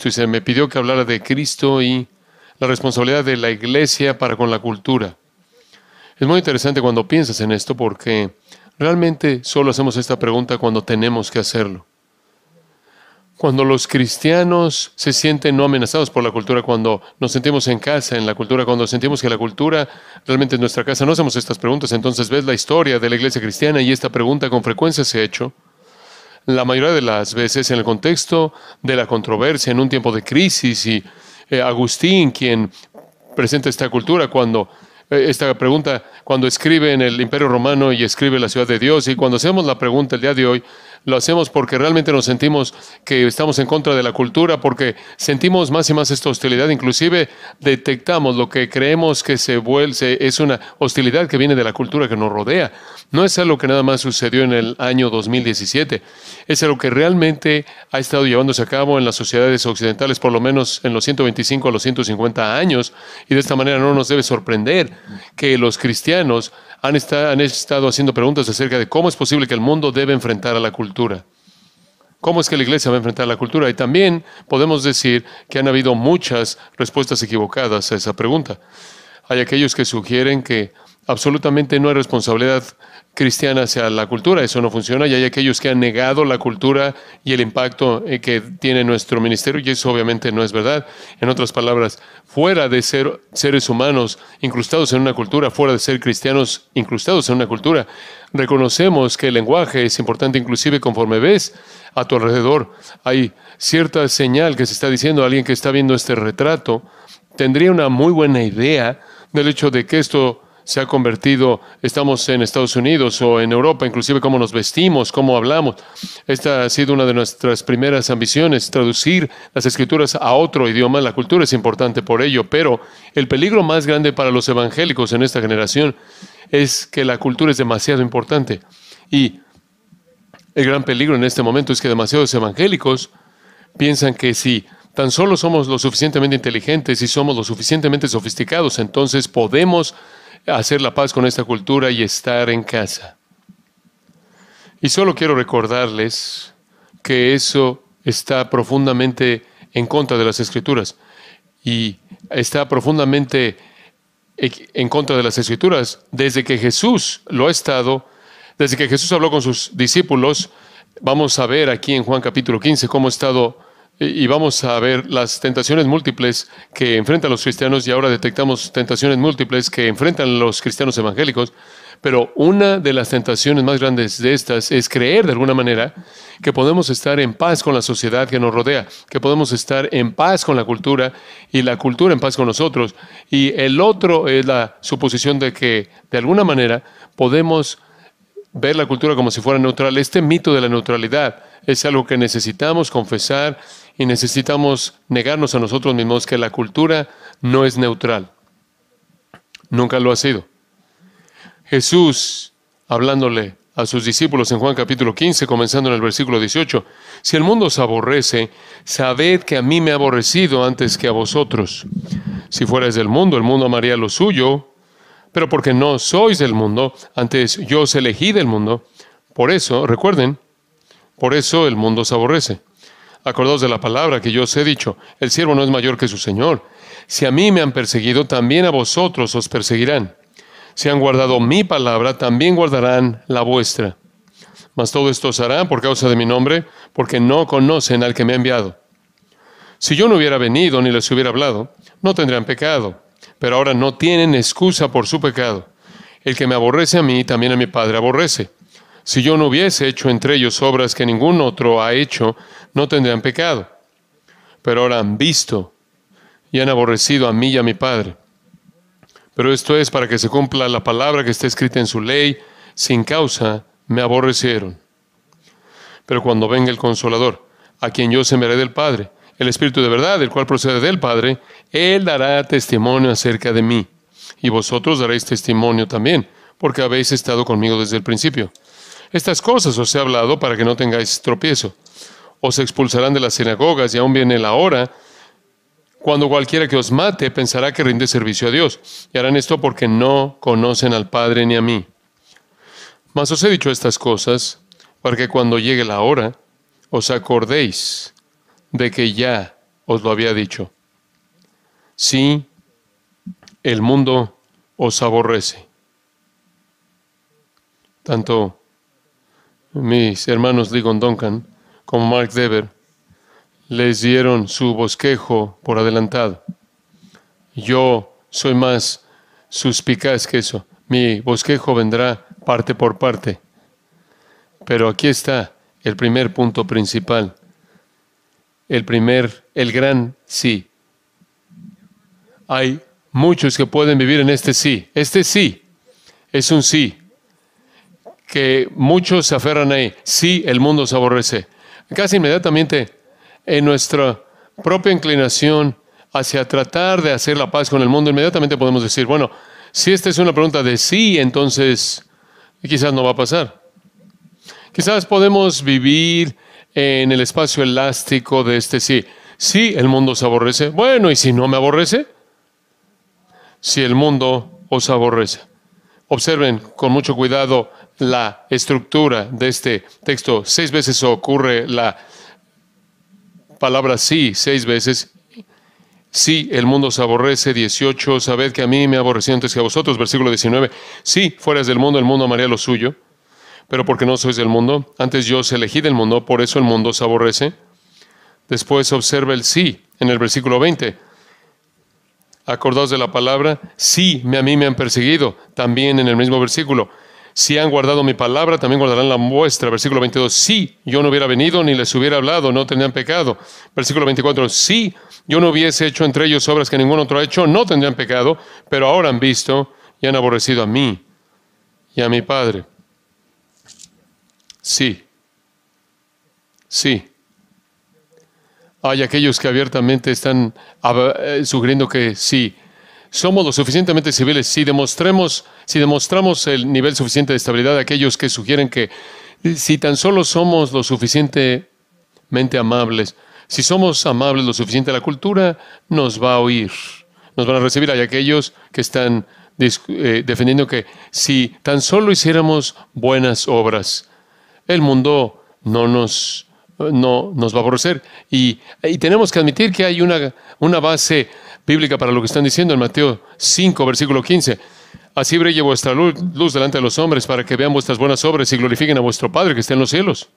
Se me pidió que hablara de Cristo y la responsabilidad de la iglesia para con la cultura. Es muy interesante cuando piensas en esto porque realmente solo hacemos esta pregunta cuando tenemos que hacerlo. Cuando los cristianos se sienten no amenazados por la cultura, cuando nos sentimos en casa en la cultura, cuando sentimos que la cultura realmente es nuestra casa, no hacemos estas preguntas. Entonces ves la historia de la iglesia cristiana y esta pregunta con frecuencia se ha hecho la mayoría de las veces en el contexto de la controversia, en un tiempo de crisis, y eh, Agustín, quien presenta esta cultura cuando eh, esta pregunta cuando escribe en el Imperio Romano y escribe la ciudad de Dios. Y cuando hacemos la pregunta el día de hoy, lo hacemos porque realmente nos sentimos que estamos en contra de la cultura, porque sentimos más y más esta hostilidad, inclusive detectamos lo que creemos que se vuelve, es una hostilidad que viene de la cultura que nos rodea. No es algo que nada más sucedió en el año 2017, es algo que realmente ha estado llevándose a cabo en las sociedades occidentales, por lo menos en los 125 a los 150 años, y de esta manera no nos debe sorprender que los cristianos han, estado haciendo preguntas acerca de cómo es posible que el mundo debe enfrentar a la cultura. ¿Cómo es que la iglesia va a enfrentar la cultura? Y también podemos decir que han habido muchas respuestas equivocadas a esa pregunta. Hay aquellos que sugieren que absolutamente no hay responsabilidad cristiana hacia la cultura. Eso no funciona y hay aquellos que han negado la cultura y el impacto eh, que tiene nuestro ministerio y eso obviamente no es verdad. En otras palabras, fuera de ser seres humanos incrustados en una cultura, fuera de ser cristianos incrustados en una cultura, reconocemos que el lenguaje es importante inclusive conforme ves a tu alrededor. Hay cierta señal que se está diciendo alguien que está viendo este retrato, tendría una muy buena idea del hecho de que esto se ha convertido, estamos en Estados Unidos o en Europa, inclusive cómo nos vestimos, cómo hablamos. Esta ha sido una de nuestras primeras ambiciones, traducir las escrituras a otro idioma. La cultura es importante por ello, pero el peligro más grande para los evangélicos en esta generación es que la cultura es demasiado importante. Y el gran peligro en este momento es que demasiados evangélicos piensan que si tan solo somos lo suficientemente inteligentes y somos lo suficientemente sofisticados, entonces podemos hacer la paz con esta cultura y estar en casa. Y solo quiero recordarles que eso está profundamente en contra de las escrituras y está profundamente en contra de las escrituras desde que Jesús lo ha estado, desde que Jesús habló con sus discípulos. Vamos a ver aquí en Juan capítulo 15 cómo ha estado y vamos a ver las tentaciones múltiples que enfrentan los cristianos y ahora detectamos tentaciones múltiples que enfrentan los cristianos evangélicos. Pero una de las tentaciones más grandes de estas es creer de alguna manera que podemos estar en paz con la sociedad que nos rodea, que podemos estar en paz con la cultura y la cultura en paz con nosotros. Y el otro es la suposición de que de alguna manera podemos ver la cultura como si fuera neutral. Este mito de la neutralidad es algo que necesitamos confesar y necesitamos negarnos a nosotros mismos que la cultura no es neutral. Nunca lo ha sido. Jesús, hablándole a sus discípulos en Juan capítulo 15, comenzando en el versículo 18, si el mundo os aborrece, sabed que a mí me ha aborrecido antes que a vosotros. Si fuerais del mundo, el mundo amaría lo suyo, pero porque no sois del mundo, antes yo os elegí del mundo. Por eso, recuerden, por eso el mundo os aborrece. Acordaos de la palabra que yo os he dicho, el siervo no es mayor que su Señor. Si a mí me han perseguido, también a vosotros os perseguirán. Si han guardado mi palabra, también guardarán la vuestra. Mas todo esto os hará por causa de mi nombre, porque no conocen al que me ha enviado. Si yo no hubiera venido ni les hubiera hablado, no tendrían pecado, pero ahora no tienen excusa por su pecado. El que me aborrece a mí, también a mi Padre aborrece. Si yo no hubiese hecho entre ellos obras que ningún otro ha hecho, no tendrían pecado. Pero ahora han visto y han aborrecido a mí y a mi Padre. Pero esto es para que se cumpla la palabra que está escrita en su ley, sin causa me aborrecieron. Pero cuando venga el consolador, a quien yo semeré del Padre, el Espíritu de verdad, el cual procede del Padre, él dará testimonio acerca de mí. Y vosotros daréis testimonio también, porque habéis estado conmigo desde el principio. Estas cosas os he hablado para que no tengáis tropiezo. Os expulsarán de las sinagogas y aún viene la hora cuando cualquiera que os mate pensará que rinde servicio a Dios. Y harán esto porque no conocen al Padre ni a mí. Mas os he dicho estas cosas para que cuando llegue la hora os acordéis de que ya os lo había dicho. Sí, el mundo os aborrece. Tanto mis hermanos Ligon Duncan, como Mark Dever, les dieron su bosquejo por adelantado. Yo soy más suspicaz que eso. Mi bosquejo vendrá parte por parte. Pero aquí está el primer punto principal. El primer, el gran sí. Hay muchos que pueden vivir en este sí. Este sí es un sí que muchos se aferran ahí. Sí, el mundo se aborrece. Casi inmediatamente en nuestra propia inclinación hacia tratar de hacer la paz con el mundo, inmediatamente podemos decir, bueno, si esta es una pregunta de sí, entonces quizás no va a pasar. Quizás podemos vivir en el espacio elástico de este sí. Sí, el mundo se aborrece. Bueno, ¿y si no me aborrece? Si el mundo os aborrece. Observen con mucho cuidado la estructura de este texto. Seis veces ocurre la palabra sí, seis veces. Sí, el mundo se aborrece, 18, sabed que a mí me aborreció antes que a vosotros, versículo 19. Sí, fueras del mundo, el mundo amaría lo suyo, pero porque no sois del mundo, antes yo os elegí del mundo, por eso el mundo se aborrece. Después observa el sí en el versículo 20. Acordaos de la palabra, sí, a mí me han perseguido, también en el mismo versículo. Si han guardado mi palabra, también guardarán la muestra. Versículo 22. Si yo no hubiera venido ni les hubiera hablado, no tendrían pecado. Versículo 24. Si yo no hubiese hecho entre ellos obras que ningún otro ha hecho, no tendrían pecado. Pero ahora han visto y han aborrecido a mí y a mi Padre. Sí. Sí. Hay aquellos que abiertamente están eh, sugiriendo que sí somos lo suficientemente civiles si demostremos, si demostramos el nivel suficiente de estabilidad de aquellos que sugieren que si tan solo somos lo suficientemente amables, si somos amables lo suficiente, la cultura nos va a oír, nos van a recibir. Hay aquellos que están eh, defendiendo que si tan solo hiciéramos buenas obras, el mundo no nos, nos va a aborrecer. Y, y tenemos que admitir que hay una, una base bíblica para lo que están diciendo en Mateo 5, versículo 15. Así brille vuestra luz, luz delante de los hombres para que vean vuestras buenas obras y glorifiquen a vuestro Padre que está en los cielos.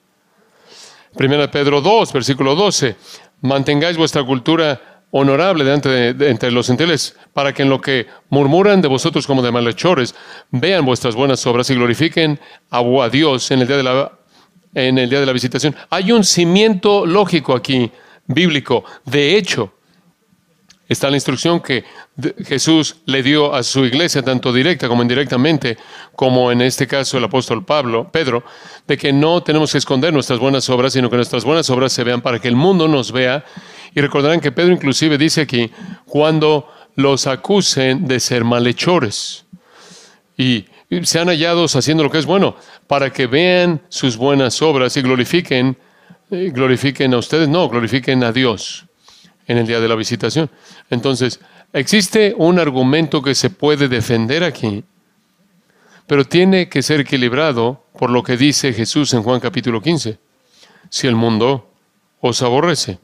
Primera Pedro 2, versículo 12. Mantengáis vuestra cultura honorable delante de, entre los gentiles, para que en lo que murmuran de vosotros como de malhechores, vean vuestras buenas obras y glorifiquen a, a Dios en el, día de la, en el día de la visitación. Hay un cimiento lógico aquí, bíblico. De hecho, Está la instrucción que Jesús le dio a su iglesia, tanto directa como indirectamente, como en este caso el apóstol Pablo, Pedro, de que no tenemos que esconder nuestras buenas obras, sino que nuestras buenas obras se vean para que el mundo nos vea. Y recordarán que Pedro inclusive dice aquí, cuando los acusen de ser malhechores y sean hallados haciendo lo que es bueno, para que vean sus buenas obras y glorifiquen, eh, glorifiquen a ustedes, no, glorifiquen a Dios en el día de la visitación. Entonces, existe un argumento que se puede defender aquí, pero tiene que ser equilibrado por lo que dice Jesús en Juan capítulo 15. Si el mundo os aborrece.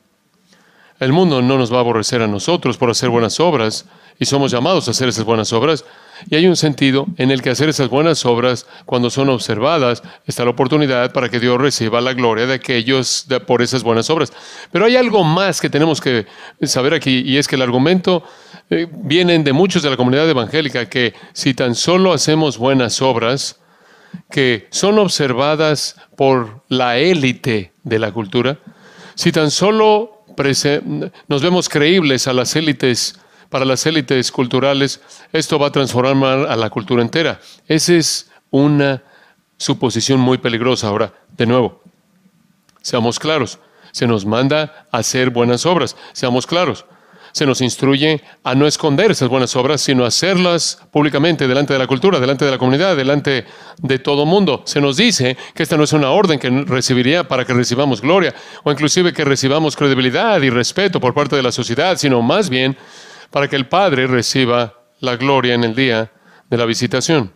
El mundo no nos va a aborrecer a nosotros por hacer buenas obras, y somos llamados a hacer esas buenas obras, y hay un sentido en el que hacer esas buenas obras, cuando son observadas, está la oportunidad para que Dios reciba la gloria de aquellos por esas buenas obras. Pero hay algo más que tenemos que saber aquí, y es que el argumento vienen eh, viene de muchos de la comunidad evangélica, que si tan solo hacemos buenas obras, que son observadas por la élite de la cultura, si tan solo nos vemos creíbles a las élites para las élites culturales, esto va a transformar a la cultura entera. Esa es una suposición muy peligrosa. Ahora, de nuevo, seamos claros, se nos manda a hacer buenas obras, seamos claros. Se nos instruye a no esconder esas buenas obras, sino hacerlas públicamente delante de la cultura, delante de la comunidad, delante de todo mundo. Se nos dice que esta no es una orden que recibiría para que recibamos gloria o inclusive que recibamos credibilidad y respeto por parte de la sociedad, sino más bien para que el Padre reciba la gloria en el día de la visitación.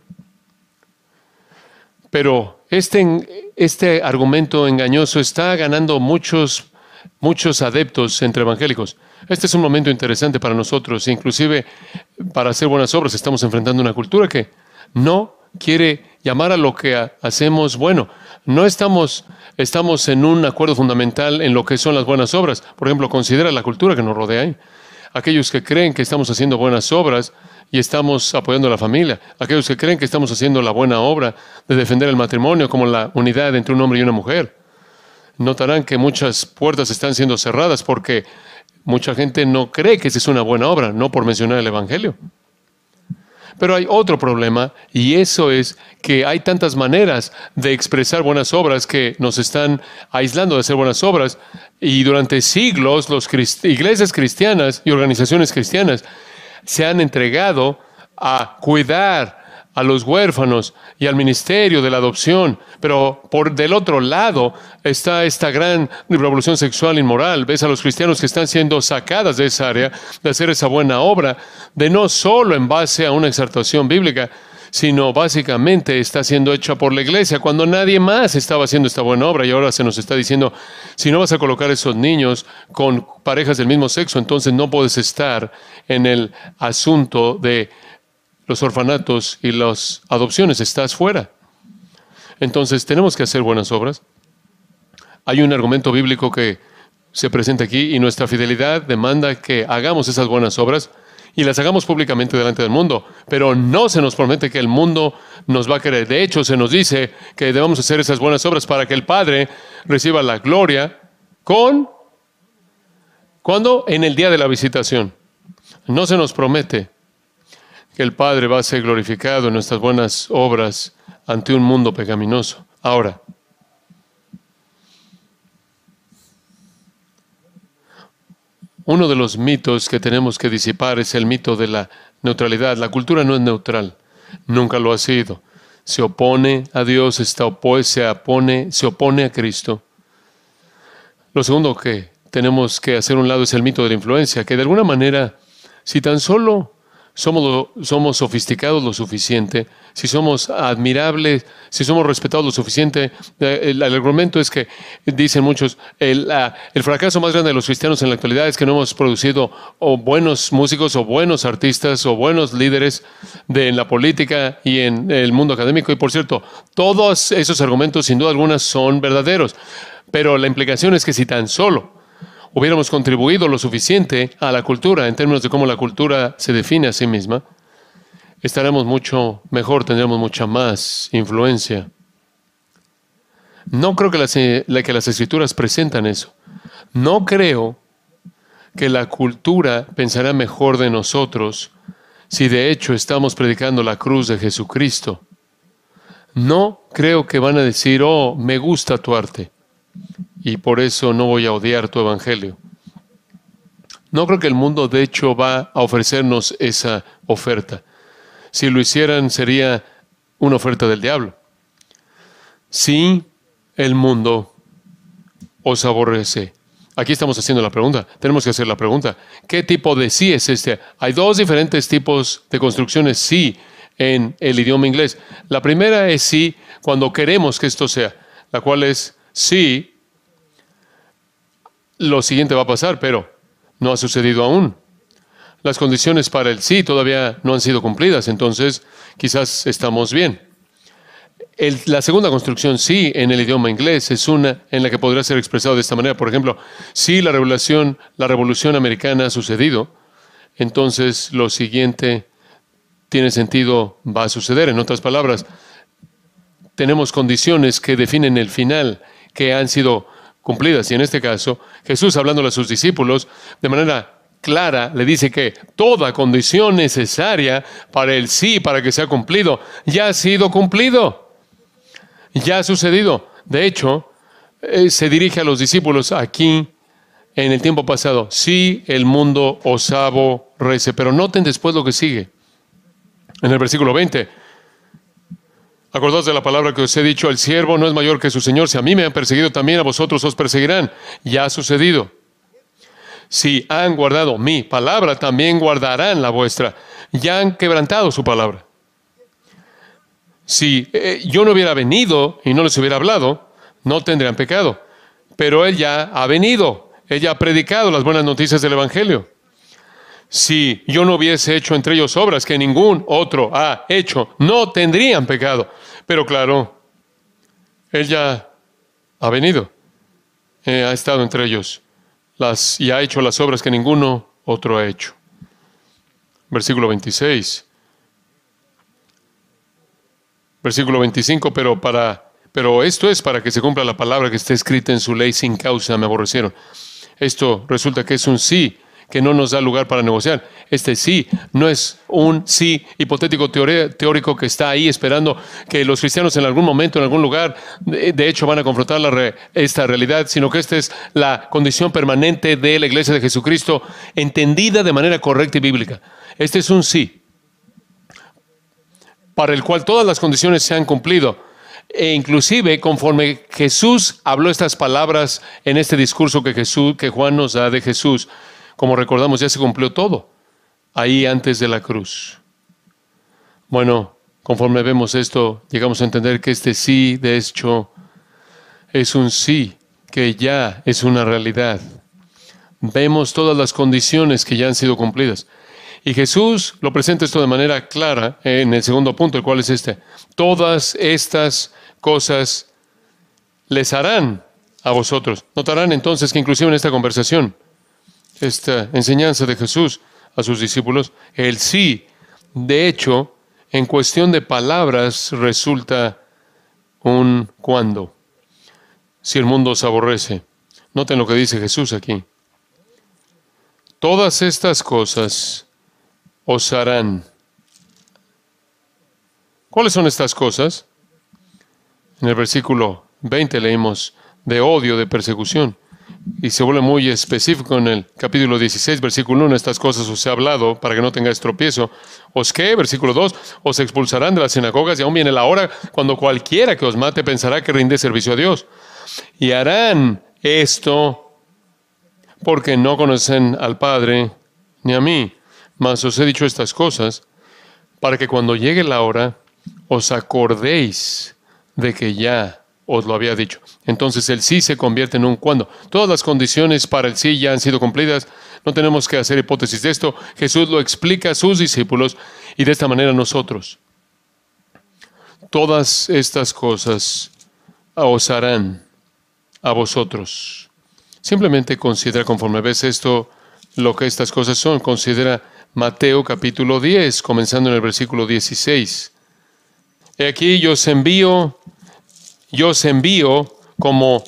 Pero este, este argumento engañoso está ganando muchos, muchos adeptos entre evangélicos. Este es un momento interesante para nosotros, inclusive para hacer buenas obras. Estamos enfrentando una cultura que no quiere llamar a lo que hacemos bueno. No estamos, estamos en un acuerdo fundamental en lo que son las buenas obras. Por ejemplo, considera la cultura que nos rodea ahí aquellos que creen que estamos haciendo buenas obras y estamos apoyando a la familia, aquellos que creen que estamos haciendo la buena obra de defender el matrimonio como la unidad entre un hombre y una mujer. Notarán que muchas puertas están siendo cerradas porque mucha gente no cree que esa es una buena obra, no por mencionar el Evangelio. Pero hay otro problema y eso es que hay tantas maneras de expresar buenas obras que nos están aislando de hacer buenas obras y durante siglos las iglesias cristianas y organizaciones cristianas se han entregado a cuidar a los huérfanos y al ministerio de la adopción, pero por del otro lado está esta gran revolución sexual inmoral. Ves a los cristianos que están siendo sacadas de esa área, de hacer esa buena obra, de no solo en base a una exhortación bíblica, sino básicamente está siendo hecha por la iglesia, cuando nadie más estaba haciendo esta buena obra y ahora se nos está diciendo, si no vas a colocar esos niños con parejas del mismo sexo, entonces no puedes estar en el asunto de los orfanatos y las adopciones, estás fuera. Entonces tenemos que hacer buenas obras. Hay un argumento bíblico que se presenta aquí y nuestra fidelidad demanda que hagamos esas buenas obras y las hagamos públicamente delante del mundo, pero no se nos promete que el mundo nos va a querer. De hecho, se nos dice que debemos hacer esas buenas obras para que el Padre reciba la gloria con... ¿Cuándo? En el día de la visitación. No se nos promete que el Padre va a ser glorificado en nuestras buenas obras ante un mundo pecaminoso. Ahora, uno de los mitos que tenemos que disipar es el mito de la neutralidad. La cultura no es neutral, nunca lo ha sido. Se opone a Dios, está se, opone, se opone a Cristo. Lo segundo que tenemos que hacer un lado es el mito de la influencia, que de alguna manera, si tan solo somos, sofisticados lo suficiente, si somos admirables, si somos respetados lo suficiente. Eh, el, argumento es que, dicen muchos, ah, el, fracaso más grande de los cristianos en la actualidad es que no hemos producido o buenos músicos o buenos artistas o buenos líderes en la política y en el mundo académico. Y por cierto, todos esos argumentos sin duda alguna son verdaderos, pero la implicación es que si tan solo hubiéramos contribuido lo suficiente a la cultura en términos de cómo la cultura se define a sí misma, estaremos mucho mejor, tendremos mucha más influencia. No creo que las, eh, que las escrituras presentan eso. No creo que la cultura pensará mejor de nosotros si de hecho estamos predicando la cruz de Jesucristo. No creo que van a decir, oh, me gusta tu arte y por eso no voy a odiar tu evangelio. No creo que el mundo de hecho va a ofrecernos esa oferta. Si lo hicieran sería una oferta del diablo. Si el mundo os aborrece. Aquí estamos haciendo la pregunta. Tenemos que hacer la pregunta. ¿Qué tipo de sí es este? Hay dos diferentes tipos de construcciones sí en el idioma inglés. La primera es sí cuando queremos que esto sea, la cual es sí lo siguiente va a pasar, pero no ha sucedido aún. Las condiciones para el sí todavía no han sido cumplidas, entonces quizás estamos bien. la segunda construcción sí en el idioma inglés es una en la que podría ser expresado de esta manera. Por ejemplo, si la revolución, la revolución americana ha sucedido, entonces lo siguiente tiene sentido, va a suceder. En otras palabras, tenemos condiciones que definen el final, que han sido cumplidas. Y en este caso, Jesús hablando a sus discípulos de manera clara, le dice que toda condición necesaria para el sí, para que sea cumplido, ya ha sido cumplido, ya ha sucedido. De hecho, eh, se dirige a los discípulos aquí en el tiempo pasado, sí, el mundo os aborrece, pero noten después lo que sigue. En el versículo 20, Acordaos de la palabra que os he dicho, el siervo no es mayor que su Señor. Si a mí me han perseguido, también a vosotros os perseguirán. Ya ha sucedido. Si han guardado mi palabra, también guardarán la vuestra. Ya han quebrantado su palabra. Si eh, yo no hubiera venido y no les hubiera hablado, no tendrían pecado. Pero Él ya ha venido, ella ha predicado las buenas noticias del Evangelio. Si yo no hubiese hecho entre ellos obras que ningún otro ha hecho, no tendrían pecado. Pero claro, Él ya ha venido, eh, ha estado entre ellos y ha hecho las obras que ninguno otro ha hecho. Versículo 26. Versículo 25, pero para pero esto es para que se cumpla la palabra que está escrita en su ley sin causa me aborrecieron. Esto resulta que es un sí que no nos da lugar para negociar. Este sí no es un sí hipotético teórico que está ahí esperando que los cristianos en algún momento, en algún lugar, de hecho van a confrontar esta realidad, sino que esta es la condición permanente de la iglesia de Jesucristo, entendida de manera correcta y bíblica. Este es un sí para el cual todas las condiciones se han cumplido. E inclusive conforme Jesús habló estas palabras en este discurso que, que Juan nos da de Jesús, como recordamos, ya se cumplió todo, ahí antes de la cruz. Bueno, conforme vemos esto, llegamos a entender que este sí, de hecho, es un sí que ya es una realidad. Vemos todas las condiciones que ya han sido cumplidas. Y Jesús lo presenta esto de manera clara en el segundo punto, el cual es este. Todas estas cosas les harán a vosotros. Notarán entonces que inclusive en esta conversación esta enseñanza de Jesús a sus discípulos, el sí, de hecho, en cuestión de palabras resulta un cuando. Si el mundo os aborrece. Noten lo que dice Jesús aquí. Todas estas cosas os harán. ¿Cuáles son estas cosas? En el versículo 20 leímos de odio, de persecución. Y se vuelve muy específico en el capítulo 16, versículo 1, estas cosas os he hablado para que no tengáis tropiezo. ¿Os qué? Versículo 2, os expulsarán de las sinagogas y aún viene la hora cuando cualquiera que os mate pensará que rinde servicio a Dios. Y harán esto porque no conocen al Padre ni a mí. Mas os he dicho estas cosas para que cuando llegue la hora os acordéis de que ya os lo había dicho. Entonces el sí se convierte en un cuando. Todas las condiciones para el sí ya han sido cumplidas. No tenemos que hacer hipótesis de esto. Jesús lo explica a sus discípulos y de esta manera nosotros. Todas estas cosas os harán a vosotros. Simplemente considera conforme ves esto lo que estas cosas son. Considera Mateo capítulo 10, comenzando en el versículo 16. He aquí yo os envío yo os envío como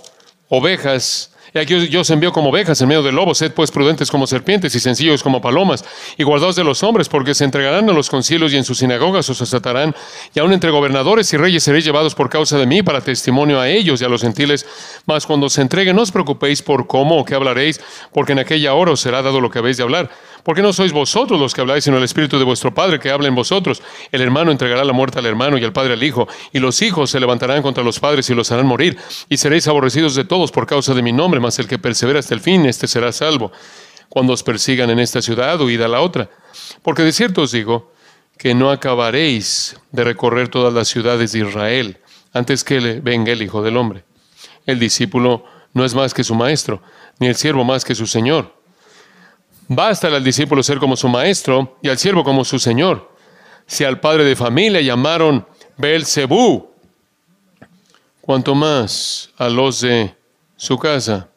ovejas y aquí yo os envío como ovejas en medio de lobos, sed pues prudentes como serpientes y sencillos como palomas, y guardaos de los hombres, porque se entregarán a los concilios y en sus sinagogas os asatarán, y aun entre gobernadores y reyes seréis llevados por causa de mí para testimonio a ellos y a los gentiles. Mas cuando se entreguen, no os preocupéis por cómo o qué hablaréis, porque en aquella hora os será dado lo que habéis de hablar. Porque no sois vosotros los que habláis, sino el Espíritu de vuestro Padre que habla en vosotros. El hermano entregará la muerte al hermano y el padre al hijo, y los hijos se levantarán contra los padres y los harán morir, y seréis aborrecidos de todos por causa de mi nombre el que persevera hasta el fin, este será salvo. Cuando os persigan en esta ciudad, huid a la otra. Porque de cierto os digo que no acabaréis de recorrer todas las ciudades de Israel antes que venga el Hijo del Hombre. El discípulo no es más que su maestro, ni el siervo más que su señor. Basta al discípulo ser como su maestro y al siervo como su señor. Si al padre de familia llamaron Belzebú cuanto más a los de su casa.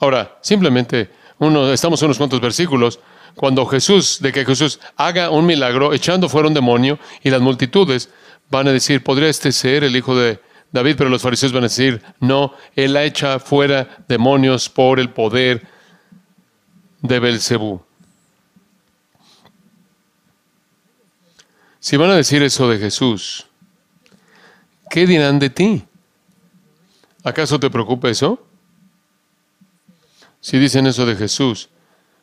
Ahora, simplemente, uno, estamos unos cuantos versículos, cuando Jesús, de que Jesús haga un milagro echando fuera un demonio y las multitudes van a decir, ¿podría este ser el hijo de David? Pero los fariseos van a decir, no, él ha echado fuera demonios por el poder de Belcebú. Si van a decir eso de Jesús, ¿qué dirán de ti? ¿Acaso te preocupa eso? Si dicen eso de Jesús,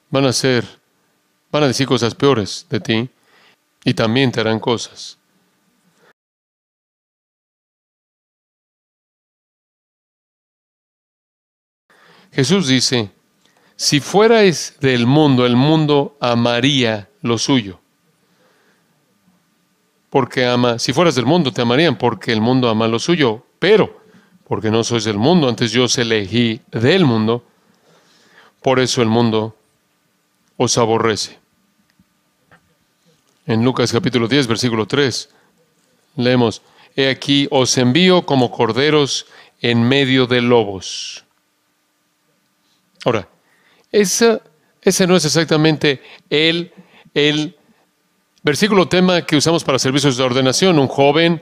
van a ser, van a decir cosas peores de ti y también te harán cosas. Jesús dice, si fueras del mundo, el mundo amaría lo suyo. Porque ama, si fueras del mundo, te amarían, porque el mundo ama lo suyo. Pero, porque no sois del mundo, antes yo os elegí del mundo, por eso el mundo os aborrece. En Lucas capítulo 10, versículo 3, leemos, He aquí os envío como corderos en medio de lobos. Ahora, ese no es exactamente el, el versículo tema que usamos para servicios de ordenación. Un joven,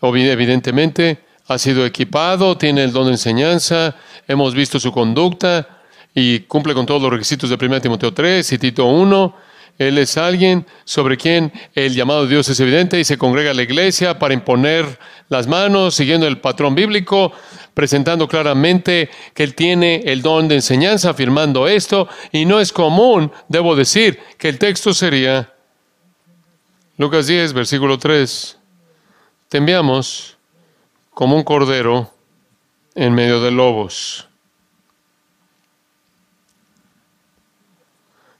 evidentemente, ha sido equipado, tiene el don de enseñanza, hemos visto su conducta, y cumple con todos los requisitos de 1 Timoteo 3 y Tito 1. Él es alguien sobre quien el llamado de Dios es evidente y se congrega a la iglesia para imponer las manos, siguiendo el patrón bíblico, presentando claramente que él tiene el don de enseñanza, afirmando esto. Y no es común, debo decir, que el texto sería Lucas 10, versículo 3. Te enviamos como un cordero en medio de lobos.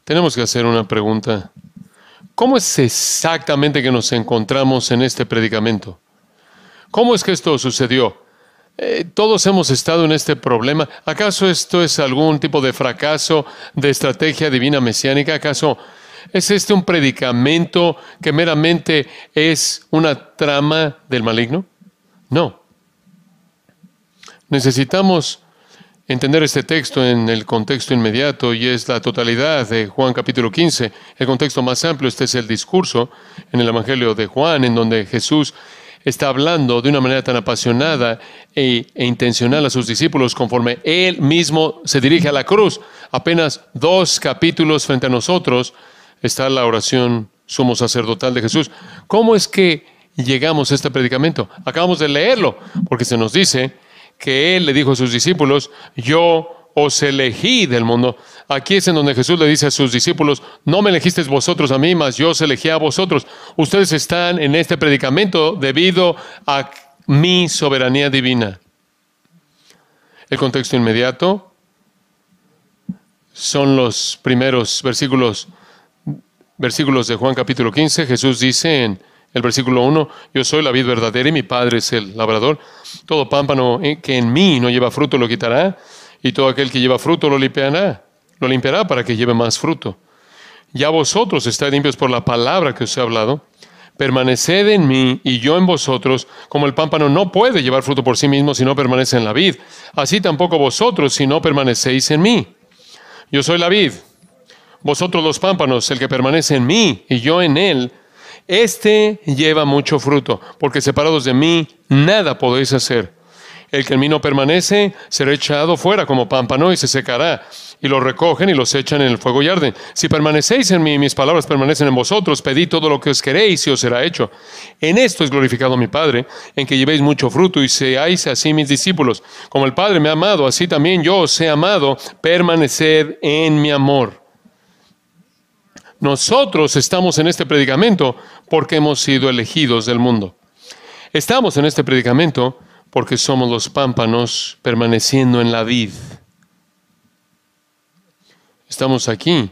Tenemos que hacer una pregunta. ¿Cómo es exactamente que nos encontramos en este predicamento? ¿Cómo es que esto sucedió? Eh, todos hemos estado en este problema. ¿Acaso esto es algún tipo de fracaso de estrategia divina mesiánica? ¿Acaso es este un predicamento que meramente es una trama del maligno? No. Necesitamos entender este texto en el contexto inmediato y es la totalidad de Juan capítulo 15. El contexto más amplio, este es el discurso en el Evangelio de Juan, en donde Jesús está hablando de una manera tan apasionada e, e, intencional a sus discípulos conforme él mismo se dirige a la cruz. Apenas dos capítulos frente a nosotros está la oración sumo sacerdotal de Jesús. ¿Cómo es que llegamos a este predicamento? Acabamos de leerlo, porque se nos dice que él le dijo a sus discípulos, yo os elegí del mundo. Aquí es en donde Jesús le dice a sus discípulos, no me elegisteis vosotros a mí, mas yo os elegí a vosotros. Ustedes están en este predicamento debido a mi soberanía divina. El contexto inmediato son los primeros versículos, versículos de Juan capítulo 15. Jesús dice en el versículo 1, yo soy la vid verdadera y mi padre es el labrador. Todo pámpano eh, que en mí no lleva fruto lo quitará y todo aquel que lleva fruto lo limpiará, lo limpiará para que lleve más fruto. Ya vosotros estáis limpios por la palabra que os he hablado. Permaneced en mí y yo en vosotros, como el pámpano no puede llevar fruto por sí mismo si no permanece en la vid, así tampoco vosotros si no permanecéis en mí. Yo soy la vid, vosotros los pámpanos, el que permanece en mí y yo en él, este lleva mucho fruto, porque separados de mí, nada podéis hacer. El que en mí no permanece será echado fuera como pámpano y se secará. Y los recogen y los echan en el fuego y arden. Si permanecéis en mí y mis palabras permanecen en vosotros, pedid todo lo que os queréis y os será hecho. En esto es glorificado mi Padre, en que llevéis mucho fruto y seáis así mis discípulos. Como el Padre me ha amado, así también yo os he amado. Permaneced en mi amor. Nosotros estamos en este predicamento porque hemos sido elegidos del mundo. Estamos en este predicamento porque somos los pámpanos permaneciendo en la vid. Estamos aquí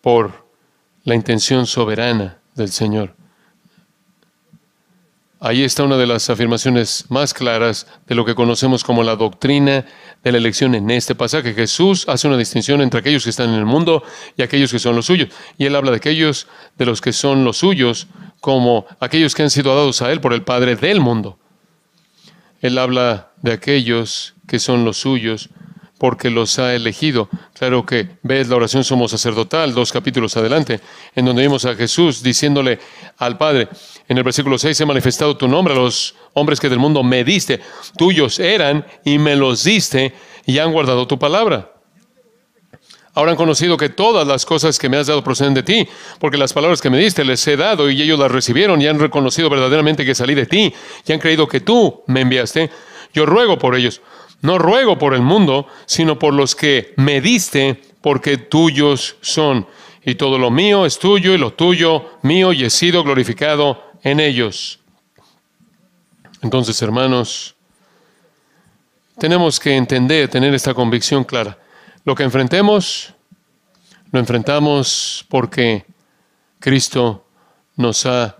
por la intención soberana del Señor. Ahí está una de las afirmaciones más claras de lo que conocemos como la doctrina de la elección en este pasaje. Jesús hace una distinción entre aquellos que están en el mundo y aquellos que son los suyos. Y él habla de aquellos de los que son los suyos como aquellos que han sido dados a él por el Padre del mundo. Él habla de aquellos que son los suyos porque los ha elegido. Claro que ves la oración Somos Sacerdotal, dos capítulos adelante, en donde vimos a Jesús diciéndole al Padre, en el versículo 6 he manifestado tu nombre a los hombres que del mundo me diste. Tuyos eran y me los diste y han guardado tu palabra. Ahora han conocido que todas las cosas que me has dado proceden de ti, porque las palabras que me diste les he dado y ellos las recibieron y han reconocido verdaderamente que salí de ti y han creído que tú me enviaste. Yo ruego por ellos. No ruego por el mundo, sino por los que me diste, porque tuyos son. Y todo lo mío es tuyo y lo tuyo mío y he sido glorificado en ellos. Entonces, hermanos, tenemos que entender, tener esta convicción clara. Lo que enfrentemos, lo enfrentamos porque Cristo nos ha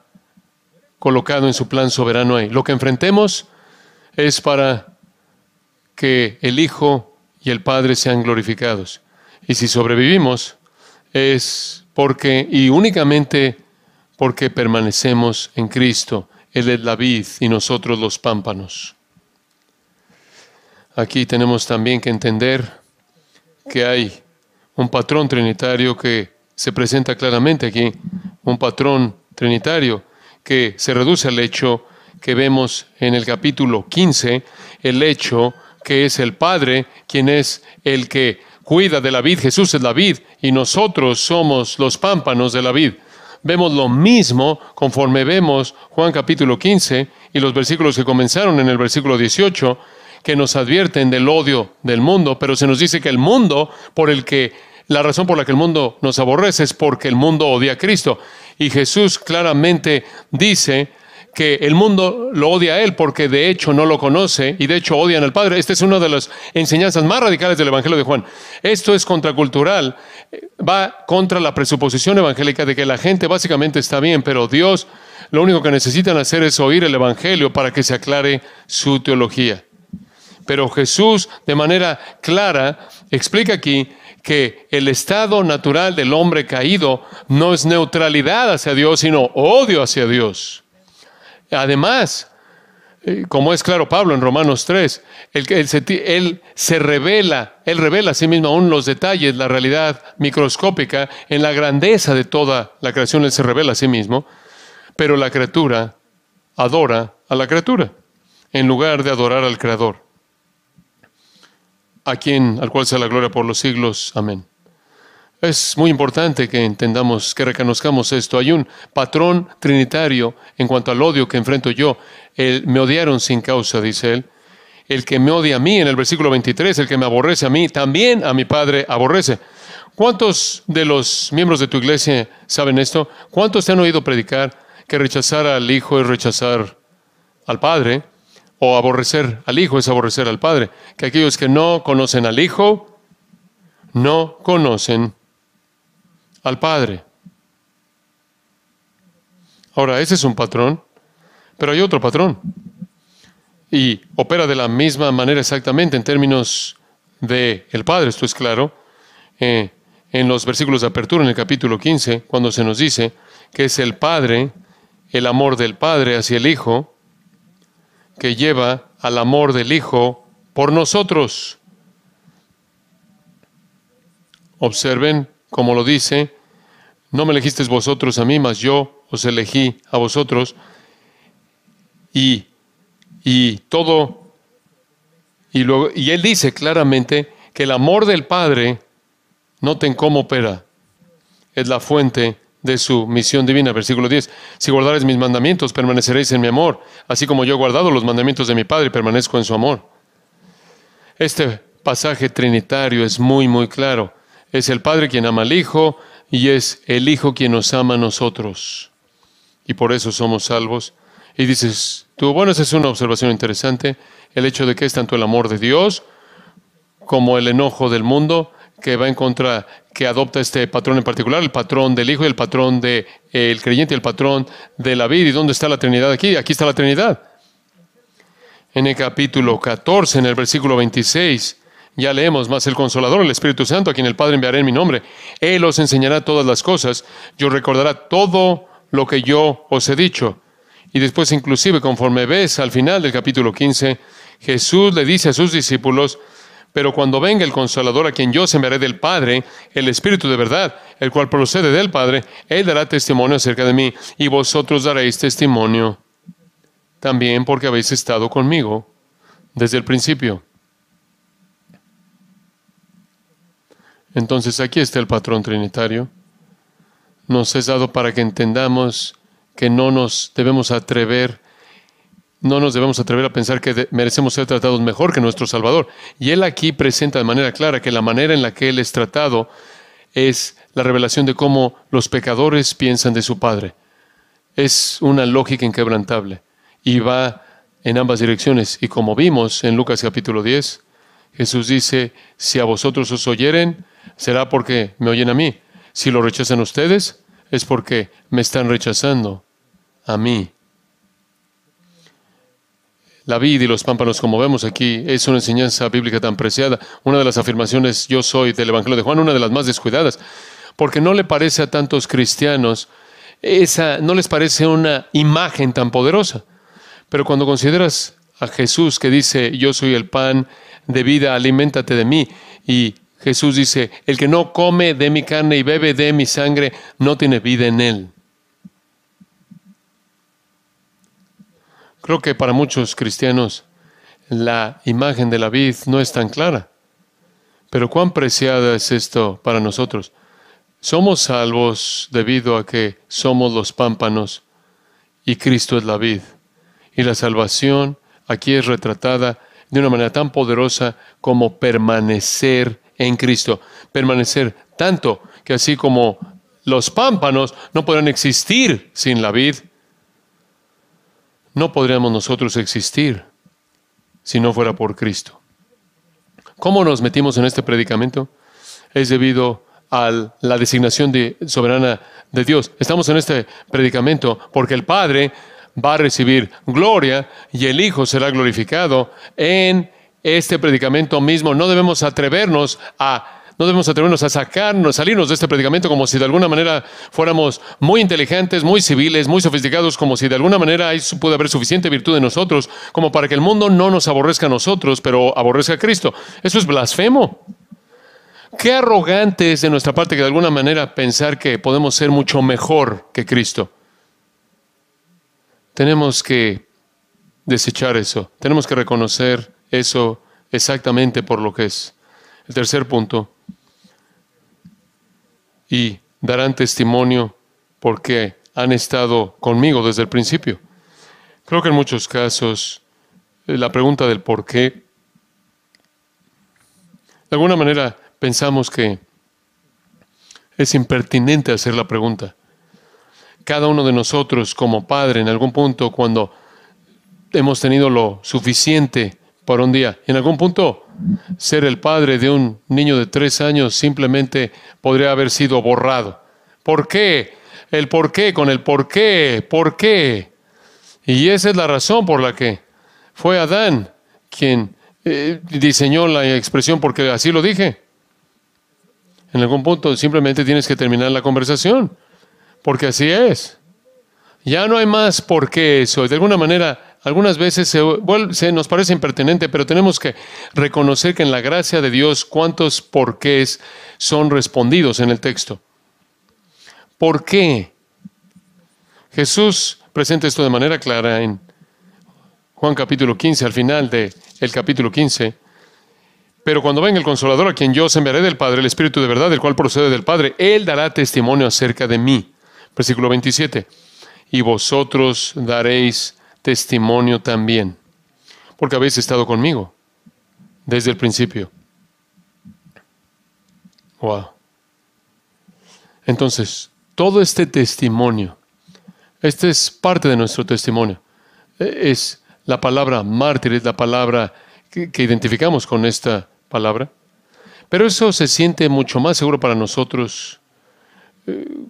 colocado en su plan soberano ahí. Lo que enfrentemos es para que el Hijo y el Padre sean glorificados. Y si sobrevivimos, es porque y únicamente porque permanecemos en Cristo. Él es la vid y nosotros los pámpanos. Aquí tenemos también que entender que hay un patrón trinitario que se presenta claramente aquí, un patrón trinitario que se reduce al hecho que vemos en el capítulo 15, el hecho que es el Padre quien es el que cuida de la vid, Jesús es la vid y nosotros somos los pámpanos de la vid vemos lo mismo conforme vemos Juan capítulo 15 y los versículos que comenzaron en el versículo 18, que nos advierten del odio del mundo, pero se nos dice que el mundo, por el que la razón por la que el mundo nos aborrece es porque el mundo odia a Cristo. Y Jesús claramente dice que el mundo lo odia a él porque de hecho no lo conoce y de hecho odian al Padre. Esta es una de las enseñanzas más radicales del Evangelio de Juan. Esto es contracultural, eh, va contra la presuposición evangélica de que la gente básicamente está bien, pero Dios lo único que necesitan hacer es oír el Evangelio para que se aclare su teología. Pero Jesús de manera clara explica aquí que el estado natural del hombre caído no es neutralidad hacia Dios, sino odio hacia Dios. Además, eh, como es claro Pablo en Romanos 3, él, se, él, se, revela, él revela a sí mismo aún los detalles, la realidad microscópica, en la grandeza de toda la creación, él se revela a sí mismo, pero la criatura adora a la criatura, en lugar de adorar al Creador, a quien, al cual sea la gloria por los siglos. Amén. Es muy importante que entendamos, que reconozcamos esto. Hay un patrón trinitario en cuanto al odio que enfrento yo. me odiaron sin causa, dice él. El que me odia a mí, en el versículo 23, el que me aborrece a mí, también a mi Padre aborrece. ¿Cuántos de los miembros de tu iglesia saben esto? ¿Cuántos te han oído predicar que rechazar al Hijo es rechazar al Padre? O aborrecer al Hijo es aborrecer al Padre. Que aquellos que no conocen al Hijo no conocen al Padre. Ahora, ese es un patrón, pero hay otro patrón. Y opera de la misma manera exactamente en términos de el Padre, esto es claro, eh, en los versículos de apertura, en el capítulo 15, cuando se nos dice que es el Padre, el amor del Padre hacia el Hijo, que lleva al amor del Hijo por nosotros. Observen como lo dice, no me elegisteis vosotros a mí, mas yo os elegí a vosotros. Y, todo, y, luego, y él dice claramente que el amor del Padre, noten cómo opera, es la fuente de su misión divina. Versículo 10. Si guardares mis mandamientos, permaneceréis en mi amor, así como yo he guardado los mandamientos de mi Padre, permanezco en su amor. Este pasaje trinitario es muy, muy claro. Es el Padre quien ama al Hijo y es el Hijo quien nos ama a nosotros. Y por eso somos salvos. Y dices, tú, bueno, esa es una observación interesante, el hecho de que es tanto el amor de Dios como el enojo del mundo que va en contra, que adopta este patrón en particular, el patrón del Hijo y el patrón del eh, creyente el patrón de la vida. ¿Y dónde está la Trinidad aquí? Aquí está la Trinidad. En el capítulo 14, en el versículo 26, ya leemos, más el Consolador, el Espíritu Santo, a quien el Padre enviará en mi nombre. Él os enseñará todas las cosas, Yo recordaré recordará todo lo que yo os he dicho. Y después, inclusive, conforme ves al final del capítulo 15, Jesús le dice a sus discípulos, pero cuando venga el consolador a quien yo enviaré del Padre, el Espíritu de verdad, el cual procede del Padre, Él dará testimonio acerca de mí y vosotros daréis testimonio también porque habéis estado conmigo desde el principio. Entonces aquí está el patrón trinitario. Nos es dado para que entendamos que no nos debemos atrever, no nos debemos atrever a pensar que merecemos ser tratados mejor que nuestro Salvador. Y él aquí presenta de manera clara que la manera en la que él es tratado es la revelación de cómo los pecadores piensan de su Padre. Es una lógica inquebrantable y va en ambas direcciones. Y como vimos en Lucas capítulo 10, Jesús dice, si a vosotros os oyeren, será porque me oyen a mí. Si lo rechazan ustedes, es porque me están rechazando a mí. La vid y los pámpanos, como vemos aquí, es una enseñanza bíblica tan preciada. Una de las afirmaciones yo soy del Evangelio de Juan, una de las más descuidadas, porque no le parece a tantos cristianos esa, no les parece una imagen tan poderosa. Pero cuando consideras a Jesús que dice, yo soy el pan de vida, aliméntate de mí, y Jesús dice, el que no come de mi carne y bebe de mi sangre, no tiene vida en él. Creo que para muchos cristianos la imagen de la vid no es tan clara, pero cuán preciada es esto para nosotros. Somos salvos debido a que somos los pámpanos y Cristo es la vid. Y la salvación aquí es retratada de una manera tan poderosa como permanecer en Cristo, permanecer tanto que así como los pámpanos no podrán existir sin la vid, no podríamos nosotros existir si no fuera por Cristo. ¿Cómo nos metimos en este predicamento? Es debido a la designación de, soberana de Dios. Estamos en este predicamento porque el Padre va a recibir gloria y el Hijo será glorificado en este predicamento mismo. No debemos atrevernos a no debemos atrevernos a sacarnos, salirnos de este predicamento como si de alguna manera fuéramos muy inteligentes, muy civiles, muy sofisticados, como si de alguna manera ahí puede haber suficiente virtud en nosotros como para que el mundo no nos aborrezca a nosotros, pero aborrezca a Cristo. Eso es blasfemo. Qué arrogante es de nuestra parte que de alguna manera pensar que podemos ser mucho mejor que Cristo. Tenemos que desechar eso. Tenemos que reconocer eso exactamente por lo que es. El tercer punto. Y darán testimonio porque han estado conmigo desde el principio. Creo que en muchos casos eh, la pregunta del por qué, de alguna manera pensamos que es impertinente hacer la pregunta. Cada uno de nosotros como padre en algún punto cuando hemos tenido lo suficiente por un día. En algún punto, ser el padre de un niño de tres años simplemente podría haber sido borrado. ¿Por qué? El por qué con el por qué, por qué. Y esa es la razón por la que fue Adán quien eh, diseñó la expresión porque así lo dije. En algún punto simplemente tienes que terminar la conversación, porque así es. Ya no hay más por qué eso. De alguna manera, algunas veces se, nos parece impertinente, pero tenemos que reconocer que en la gracia de Dios cuántos porqués son respondidos en el texto. ¿Por qué? Jesús presenta esto de manera clara en Juan capítulo 15, al final del el capítulo 15. Pero cuando venga el consolador a quien yo os enviaré del Padre, el Espíritu de verdad, el cual procede del Padre, Él dará testimonio acerca de mí. Versículo 27 y vosotros daréis testimonio también, porque habéis estado conmigo desde el principio. Wow. Entonces, todo este testimonio, este es parte de nuestro testimonio. E, es la palabra mártir, es la palabra que, que identificamos con esta palabra. Pero eso se siente mucho más seguro para nosotros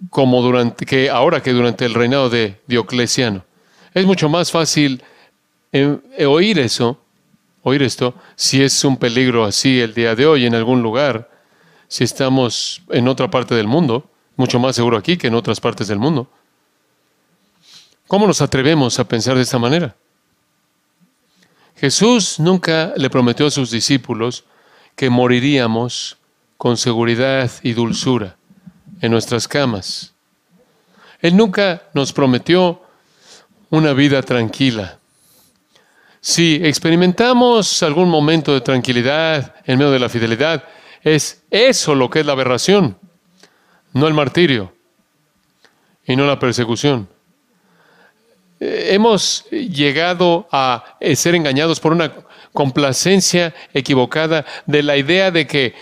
como durante que ahora que durante el reinado de Diocleciano. Es mucho más fácil eh, eh, oír eso, oír esto, si es un peligro así el día de hoy en algún lugar, si estamos en otra parte del mundo, mucho más seguro aquí que en otras partes del mundo. ¿Cómo nos atrevemos a pensar de esta manera? Jesús nunca le prometió a sus discípulos que moriríamos con seguridad y dulzura en nuestras camas. Él nunca nos prometió una vida tranquila. Si experimentamos algún momento de tranquilidad en medio de la fidelidad, es eso lo que es la aberración, no el martirio y no la persecución. Hemos llegado a ser engañados por una complacencia equivocada de la idea de que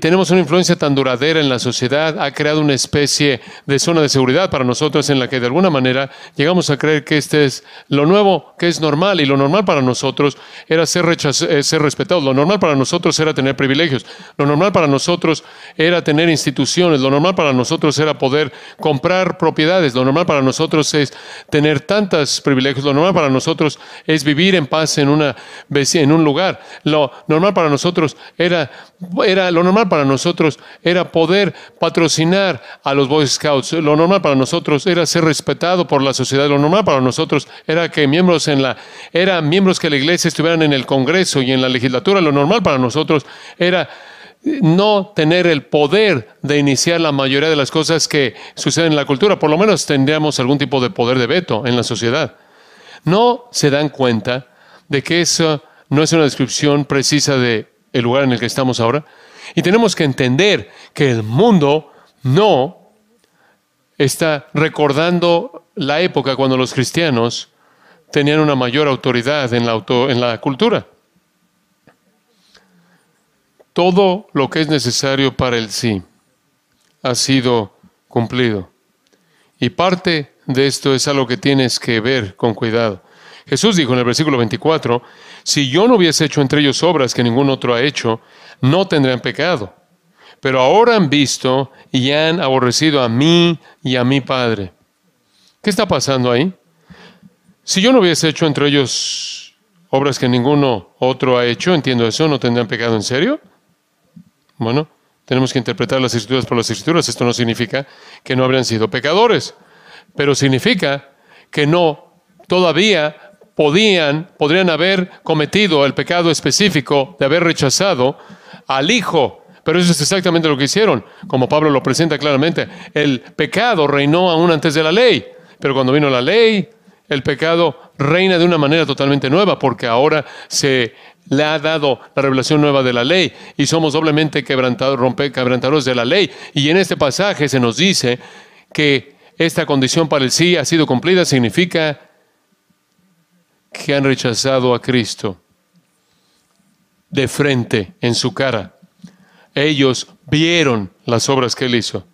tenemos una influencia tan duradera en la sociedad, ha creado una especie de zona de seguridad para nosotros en la que de alguna manera llegamos a creer que este es lo nuevo, que es normal, y lo normal para nosotros era ser, eh, ser respetados, lo normal para nosotros era tener privilegios, lo normal para nosotros era tener instituciones, lo normal para nosotros era poder comprar propiedades, lo normal para nosotros es tener tantos privilegios, lo normal para nosotros es vivir en paz en, una, en un lugar, lo normal para nosotros era, era lo normal para nosotros era poder patrocinar a los Boy Scouts. Lo normal para nosotros era ser respetado por la sociedad. Lo normal para nosotros era que miembros en la era miembros que la iglesia estuvieran en el Congreso y en la legislatura. Lo normal para nosotros era no tener el poder de iniciar la mayoría de las cosas que suceden en la cultura. Por lo menos tendríamos algún tipo de poder de veto en la sociedad. No se dan cuenta de que eso no es una descripción precisa de el lugar en el que estamos ahora. Y tenemos que entender que el mundo no está recordando la época cuando los cristianos tenían una mayor autoridad en la, en la cultura. Todo lo que es necesario para el sí ha sido cumplido. Y parte de esto es algo que tienes que ver con cuidado. Jesús dijo en el versículo 24, si yo no hubiese hecho entre ellos obras que ningún otro ha hecho, no tendrían pecado. Pero ahora han visto y han aborrecido a mí y a mi Padre. ¿Qué está pasando ahí? Si yo no hubiese hecho entre ellos obras que ninguno otro ha hecho, entiendo eso, ¿no tendrían pecado en serio? Bueno, tenemos que interpretar las escrituras por las escrituras. Esto no significa que no habrían sido pecadores, pero significa que no todavía podían, podrían haber cometido el pecado específico de haber rechazado al Hijo. Pero eso es exactamente lo que hicieron, como Pablo lo presenta claramente. El pecado reinó aún antes de la ley, pero cuando vino la ley, el pecado reina de una manera totalmente nueva, porque ahora se le ha dado la revelación nueva de la ley y somos doblemente quebrantados, de la ley. Y en este pasaje se nos dice que esta condición para el sí ha sido cumplida, significa que han rechazado a Cristo de frente, en su cara. Ellos vieron las obras que él hizo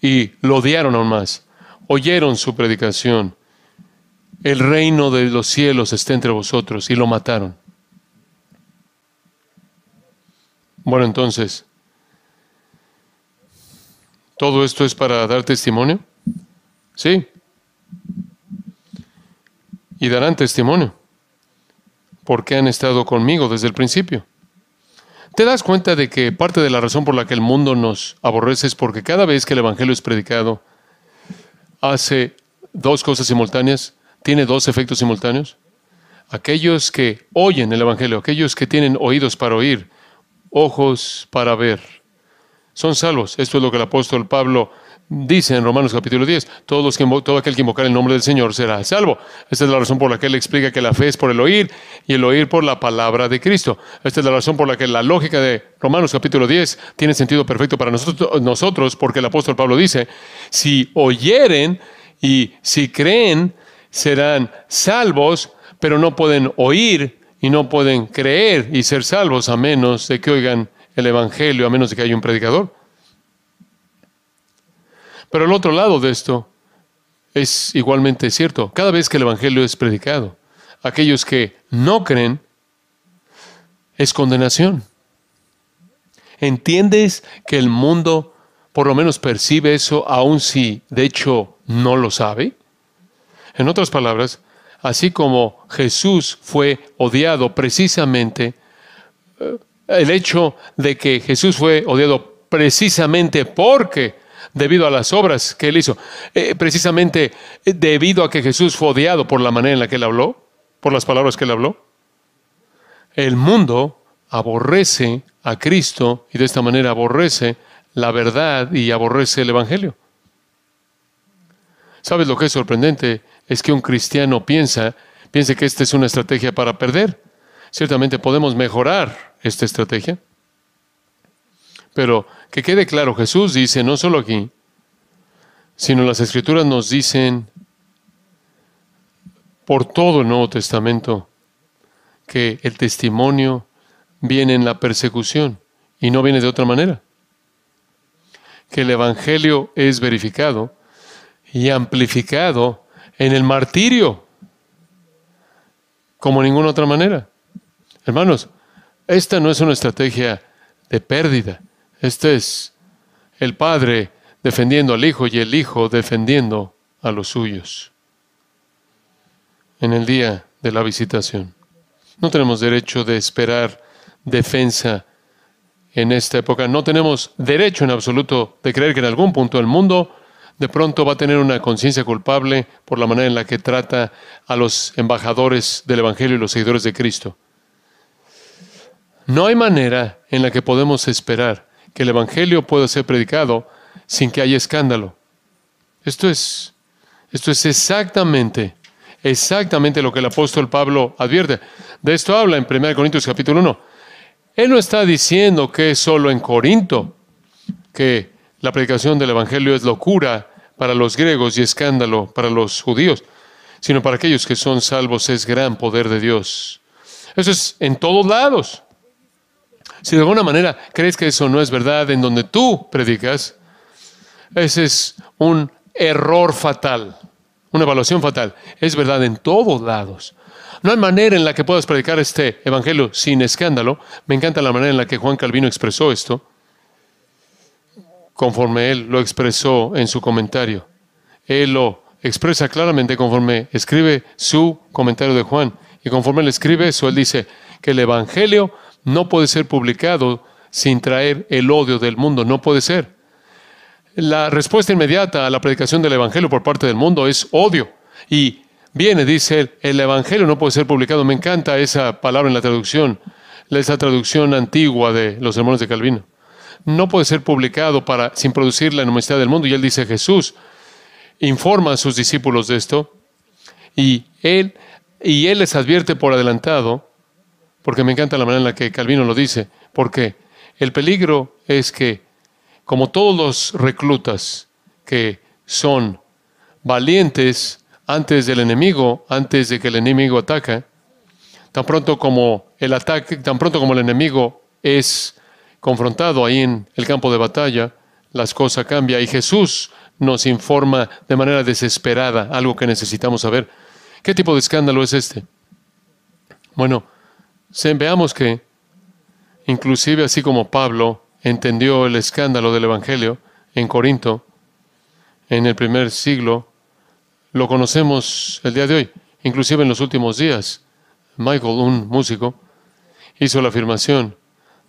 y lo odiaron aún más. Oyeron su predicación. El reino de los cielos está entre vosotros y lo mataron. Bueno, entonces, ¿todo esto es para dar testimonio? Sí y darán testimonio, porque han estado conmigo desde el principio. ¿Te das cuenta de que parte de la razón por la que el mundo nos aborrece es porque cada vez que el Evangelio es predicado, hace dos cosas simultáneas, tiene dos efectos simultáneos? Aquellos que oyen el Evangelio, aquellos que tienen oídos para oír, ojos para ver, son salvos. Esto es lo que el apóstol Pablo Dice en Romanos capítulo 10, todos los que, todo aquel que invocar el nombre del Señor será salvo. Esta es la razón por la que él explica que la fe es por el oír y el oír por la palabra de Cristo. Esta es la razón por la que la lógica de Romanos capítulo 10 tiene sentido perfecto para nosotros, nosotros porque el apóstol Pablo dice, si oyeren y si creen, serán salvos, pero no pueden oír y no pueden creer y ser salvos a menos de que oigan el Evangelio, a menos de que haya un predicador. Pero el otro lado de esto es igualmente cierto. Cada vez que el Evangelio es predicado, aquellos que no creen es condenación. ¿Entiendes que el mundo por lo menos percibe eso aun si de hecho no lo sabe? En otras palabras, así como Jesús fue odiado precisamente, eh, el hecho de que Jesús fue odiado precisamente porque debido a las obras que él hizo. Eh, precisamente eh, debido a que Jesús fue odiado por la manera en la que él habló, por las palabras que él habló. El mundo aborrece a Cristo y de esta manera aborrece la verdad y aborrece el Evangelio. ¿Sabes lo que es sorprendente? Es que un cristiano piensa, piense que esta es una estrategia para perder. Ciertamente podemos mejorar esta estrategia, pero que quede claro, Jesús dice, no solo aquí, sino las escrituras nos dicen por todo el Nuevo Testamento que el testimonio viene en la persecución y no viene de otra manera. Que el Evangelio es verificado y amplificado en el martirio, como ninguna otra manera. Hermanos, esta no es una estrategia de pérdida. Este es el Padre defendiendo al Hijo y el Hijo defendiendo a los suyos en el día de la visitación. No tenemos derecho de esperar defensa en esta época. No tenemos derecho en absoluto de creer que en algún punto del mundo de pronto va a tener una conciencia culpable por la manera en la que trata a los embajadores del Evangelio y los seguidores de Cristo. No hay manera en la que podemos esperar que el Evangelio pueda ser predicado sin que haya escándalo. Esto es, esto es exactamente, exactamente lo que el apóstol Pablo advierte. De esto habla en 1 Corintios capítulo 1. Él no está diciendo que solo en Corinto, que la predicación del Evangelio es locura para los griegos y escándalo para los judíos, sino para aquellos que son salvos es gran poder de Dios. Eso es en todos lados. Si de alguna manera crees que eso no es verdad en donde tú predicas, ese es un error fatal, una evaluación fatal. Es verdad en todos lados. No hay manera en la que puedas predicar este evangelio sin escándalo. Me encanta la manera en la que Juan Calvino expresó esto, conforme él lo expresó en su comentario. Él lo expresa claramente conforme escribe su comentario de Juan. Y conforme él escribe eso, él dice que el evangelio no puede ser publicado sin traer el odio del mundo, no puede ser. La respuesta inmediata a la predicación del Evangelio por parte del mundo es odio. Y viene, dice él, el Evangelio no puede ser publicado. Me encanta esa palabra en la traducción, esa traducción antigua de los hermanos de Calvino. No puede ser publicado para, sin producir la enemistad del mundo. Y él dice, Jesús informa a sus discípulos de esto y él, y él les advierte por adelantado porque me encanta la manera en la que Calvino lo dice, porque el peligro es que, como todos los reclutas que son valientes antes del enemigo, antes de que el enemigo ataca, tan pronto como el ataque, tan pronto como el enemigo es confrontado ahí en el campo de batalla, las cosas cambian y Jesús nos informa de manera desesperada algo que necesitamos saber. ¿Qué tipo de escándalo es este? Bueno, Veamos que, inclusive así como Pablo entendió el escándalo del Evangelio en Corinto, en el primer siglo, lo conocemos el día de hoy, inclusive en los últimos días. Michael, un músico, hizo la afirmación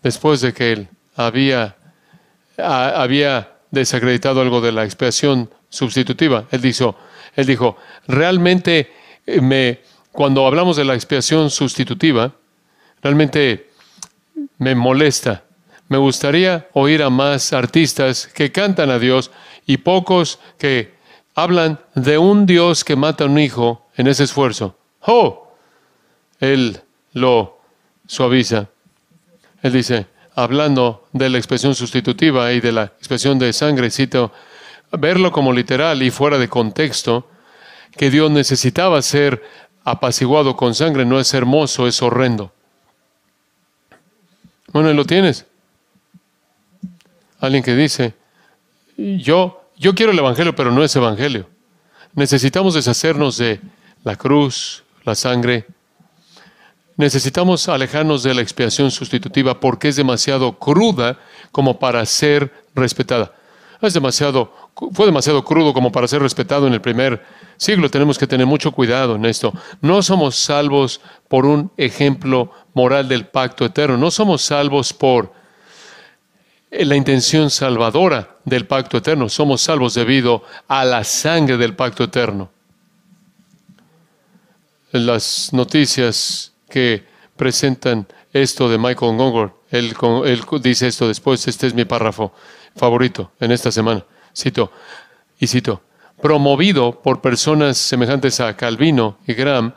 después de que él había, había desacreditado algo de la expiación sustitutiva, Él dijo, él dijo, realmente eh, me, cuando hablamos de la expiación sustitutiva, realmente me molesta. Me gustaría oír a más artistas que cantan a Dios y pocos que hablan de un Dios que mata a un hijo en ese esfuerzo. ¡Oh! Él lo suaviza. Él dice, hablando de la expresión sustitutiva y de la expresión de sangre, cito, verlo como literal y fuera de contexto, que Dios necesitaba ser apaciguado con sangre no es hermoso, es horrendo. Bueno, lo tienes. Alguien que dice, yo, yo quiero el Evangelio, pero no es Evangelio. Necesitamos deshacernos de la cruz, la sangre. Necesitamos alejarnos de la expiación sustitutiva porque es demasiado cruda como para ser respetada. Es demasiado, fue demasiado crudo como para ser respetado en el primer siglo. Tenemos que tener mucho cuidado en esto. No somos salvos por un ejemplo moral del pacto eterno. No somos salvos por eh, la intención salvadora del pacto eterno. Somos salvos debido a la sangre del pacto eterno. Las noticias que presentan esto de Michael Gongor, él dice esto después, este es mi párrafo favorito en esta semana. Cito, y cito, promovido por personas semejantes a Calvino y Graham,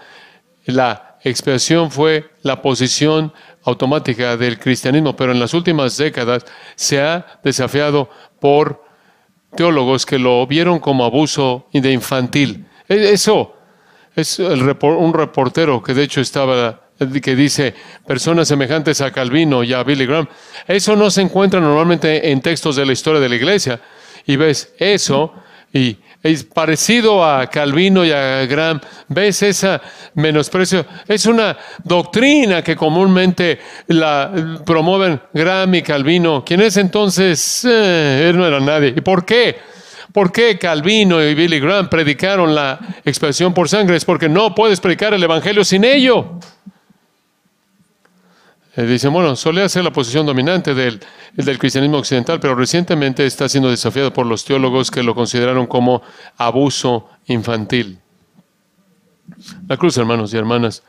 la expiación fue la posición automática del cristianismo, pero en las últimas décadas se ha desafiado por teólogos que lo vieron como abuso de infantil. E, eso es el un reportero que de hecho estaba que dice personas semejantes a Calvino y a Billy Graham. Eso no se encuentra normalmente en textos de la historia de la iglesia. Y ves eso y es parecido a Calvino y a Graham. ¿Ves esa menosprecio? Es una doctrina que comúnmente la promueven Graham y Calvino. quienes entonces? Eh, él no era nadie. ¿Y por qué? ¿Por qué Calvino y Billy Graham predicaron la expresión por sangre? Es porque no puedes predicar el Evangelio sin ello. Eh, dicen, bueno, solía ser la posición dominante del, del cristianismo occidental, pero recientemente está siendo desafiado por los teólogos que lo consideraron como abuso infantil. La cruz, hermanos y hermanas,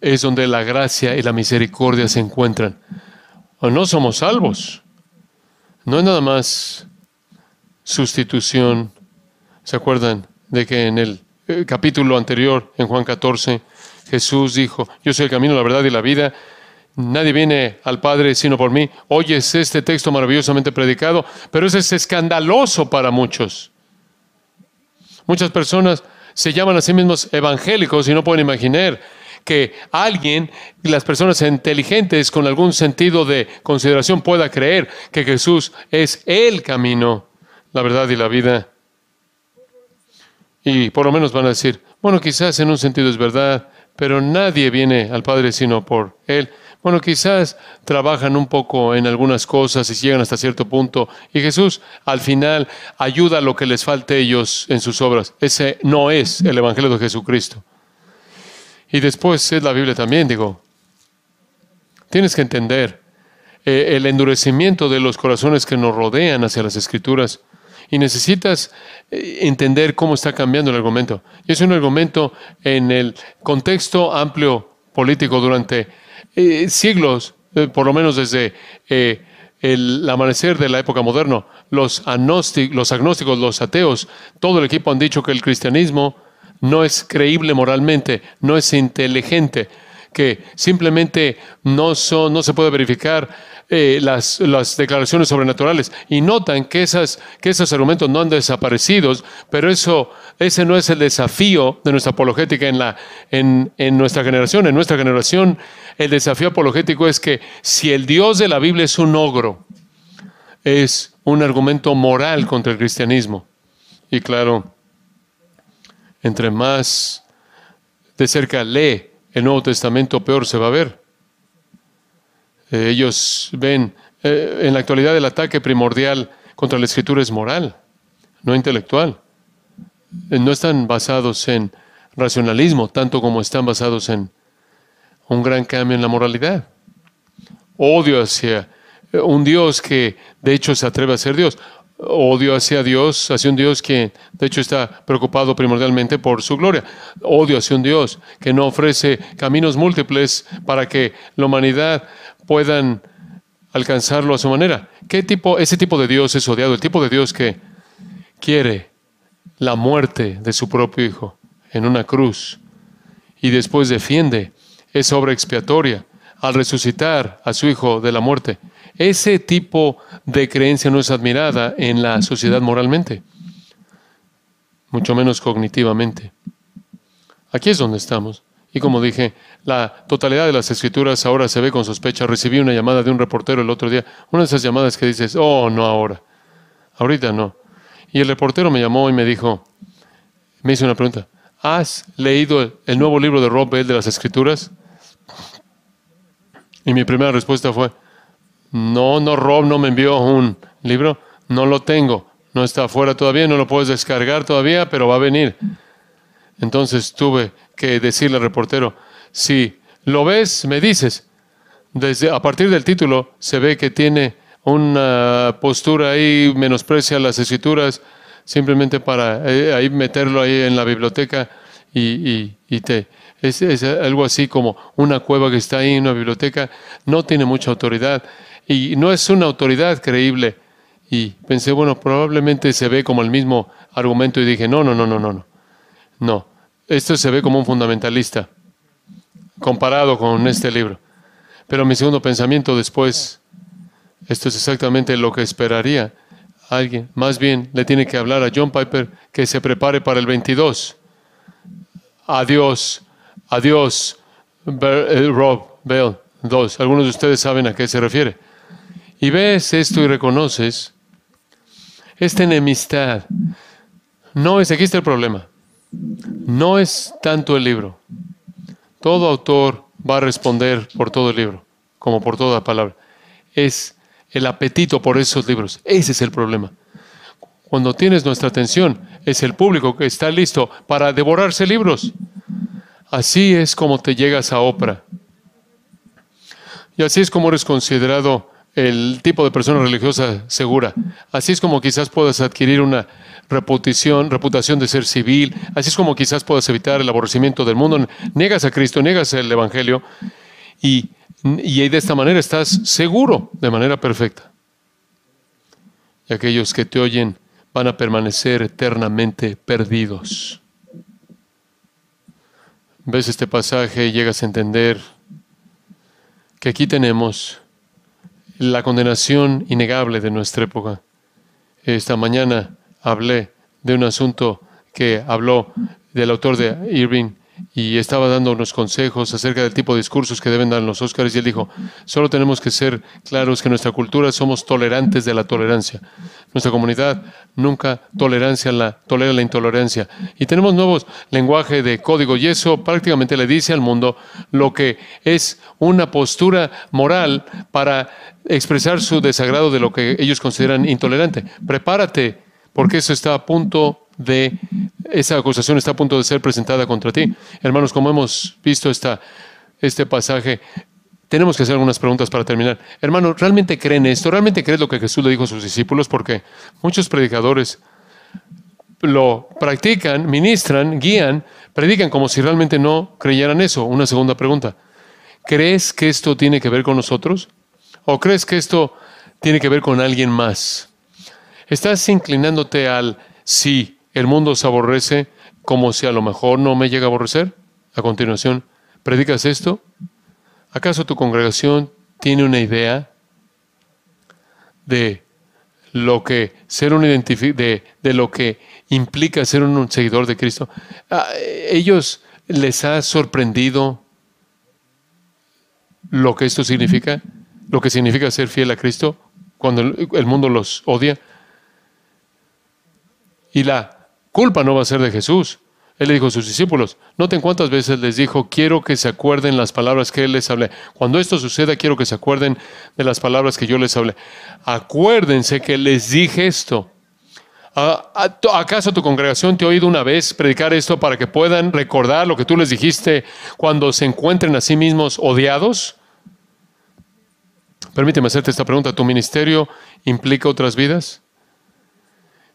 es donde la gracia y la misericordia se encuentran. no somos salvos. No es nada más sustitución. ¿Se acuerdan de que en el eh, capítulo anterior, en Juan 14, Jesús dijo, yo soy el camino, la verdad y la vida? Nadie viene al Padre sino por mí. Oyes este texto maravillosamente predicado, pero ese es escandaloso para muchos. Muchas personas se llaman a sí mismos evangélicos y no pueden imaginar que alguien, las personas inteligentes con algún sentido de consideración pueda creer que Jesús es el camino, la verdad y la vida. Y por lo menos van a decir, bueno, quizás en un sentido es verdad, pero nadie viene al Padre sino por Él. Bueno, quizás trabajan un poco en algunas cosas y llegan hasta cierto punto. Y Jesús al final ayuda a lo que les falte a ellos en sus obras. Ese no es el Evangelio de Jesucristo. Y después es la Biblia también, digo. Tienes que entender eh, el endurecimiento de los corazones que nos rodean hacia las escrituras. Y necesitas eh, entender cómo está cambiando el argumento. Y es un argumento en el contexto amplio político durante eh, siglos, eh, por lo menos desde eh, el amanecer de la época moderna, los agnósticos, los ateos, todo el equipo han dicho que el cristianismo no es creíble moralmente, no es inteligente, que simplemente no, son, no se puede verificar eh, las, declaraciones sobrenaturales. Y notan que, esas, que esos argumentos no han desaparecido, pero eso, ese no es el desafío de nuestra apologética en, la, en nuestra generación. En nuestra generación el desafío apologético es que si el Dios de la Biblia es un ogro, es un argumento moral contra el cristianismo. Y claro, entre más de cerca lee el Nuevo Testamento, peor se va a ver. Eh, ellos ven, eh, en la actualidad el ataque primordial contra la escritura es moral, no intelectual. Eh, no están basados en racionalismo, tanto como están basados en un gran cambio en la moralidad. Odio hacia un Dios que de hecho se atreve a ser Dios odio hacia Dios, hacia un Dios que de hecho está preocupado primordialmente por su gloria. Odio hacia un Dios que no ofrece caminos múltiples para que la humanidad puedan alcanzarlo a su manera. ¿Qué tipo, ese tipo de Dios es odiado? El tipo de Dios que quiere la muerte de su propio Hijo en una cruz y después defiende esa obra expiatoria al resucitar a su hijo de la muerte. Ese tipo de creencia no es admirada en la sociedad moralmente, mucho menos cognitivamente. Aquí es donde estamos. Y como dije, la totalidad de las escrituras ahora se ve con sospecha. Recibí una llamada de un reportero el otro día, una de esas llamadas que dices, oh, no ahora, ahorita no. Y el reportero me llamó y me dijo, me hizo una pregunta, ¿has leído el, nuevo libro de Rob Bell de las escrituras? Y mi primera respuesta fue, no, no, Rob no me envió un libro, no lo tengo, no está afuera todavía, no lo puedes descargar todavía, pero va a venir. Entonces tuve que decirle al reportero, si lo ves, me dices. Desde, a partir del título se ve que tiene una postura ahí, menosprecia las escrituras, simplemente para eh, ahí meterlo ahí en la biblioteca y te es, algo así como una cueva que está ahí, en una biblioteca, no tiene mucha autoridad y no es una autoridad creíble. Y pensé, bueno, probablemente se ve como el mismo argumento y dije, no, no, no, no, no, no. No, esto se ve como un fundamentalista comparado con este libro. Pero mi segundo pensamiento después, esto es exactamente lo que esperaría alguien. Más bien le tiene que hablar a John Piper que se prepare para el 22. Adiós Adiós, eh, Rob Bell Dos. Algunos de ustedes saben a qué se refiere. Y ves esto y reconoces esta enemistad. No es, aquí está el problema. No es tanto el libro. Todo autor va a responder por todo el libro, como por toda palabra. Es el apetito por esos libros. Ese es el problema. Cuando tienes nuestra atención, es el público que está listo para devorarse libros. Así es como te llegas a Oprah. Y así es como eres considerado el tipo de persona religiosa segura. Así es como quizás puedas adquirir una reputación, reputación de ser civil. Así es como quizás puedas evitar el aborrecimiento del mundo. Negas a Cristo, negas el Evangelio y, y de esta manera estás seguro de manera perfecta. Y aquellos que te oyen van a permanecer eternamente perdidos ves este pasaje y llegas a entender que aquí tenemos la condenación innegable de nuestra época. Esta mañana hablé de un asunto que habló del autor de Irving y estaba dando unos consejos acerca del tipo de discursos que deben dar los Óscares y él dijo, solo tenemos que ser claros que nuestra cultura somos tolerantes de la tolerancia. Nuestra comunidad nunca tolerancia la, tolera la intolerancia. Y tenemos nuevos lenguaje de código y eso prácticamente le dice al mundo lo que es una postura moral para expresar su desagrado de lo que ellos consideran intolerante. Prepárate porque eso está a punto de esa acusación está a punto de ser presentada contra ti. Hermanos, como hemos visto este pasaje, tenemos que hacer algunas preguntas para terminar. Hermano, ¿realmente creen esto? ¿Realmente crees lo que Jesús le dijo a sus discípulos? Porque muchos predicadores lo practican, ministran, guían, predican como si realmente no creyeran eso. Una segunda pregunta. ¿Crees que esto tiene que ver con nosotros? ¿O crees que esto tiene que ver con alguien más? Estás inclinándote al sí el mundo se aborrece como si a lo mejor no me llega a aborrecer. A continuación, ¿predicas esto? ¿Acaso tu congregación tiene una idea de lo que ser un de, lo que implica ser un, seguidor de Cristo? Ah, ellos les ha sorprendido lo que esto significa? ¿Lo que significa ser fiel a Cristo cuando el mundo los odia? Y la Culpa no va a ser de Jesús. Él le dijo a sus discípulos, noten cuántas veces les dijo, quiero que se acuerden las palabras que Él les hablé. Cuando esto suceda, quiero que se acuerden de las palabras que yo les hablé. Acuérdense que les dije esto. Ah, ah, ¿Acaso tu congregación te ha oído una vez predicar esto para que puedan recordar lo que tú les dijiste cuando se encuentren a sí mismos odiados? Permíteme hacerte esta pregunta. ¿Tu ministerio implica otras vidas?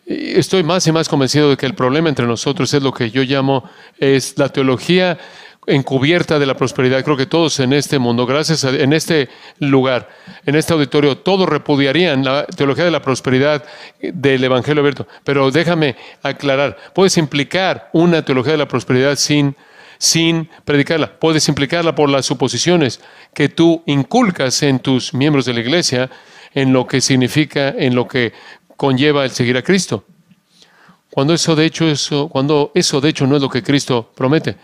Estoy más y más convencido de que el problema entre nosotros es lo que yo llamo es la teología encubierta de la prosperidad. Creo que todos en este mundo, gracias a, en este lugar, en este auditorio, todos repudiarían la teología de la prosperidad del Evangelio abierto. Pero déjame aclarar, puedes implicar una teología de la prosperidad sin, sin predicarla. Puedes implicarla por las suposiciones que tú inculcas en tus miembros de la iglesia en lo que significa, en lo que conlleva el seguir a Cristo. Cuando eso de hecho, eso, cuando eso de hecho no es lo que Cristo promete.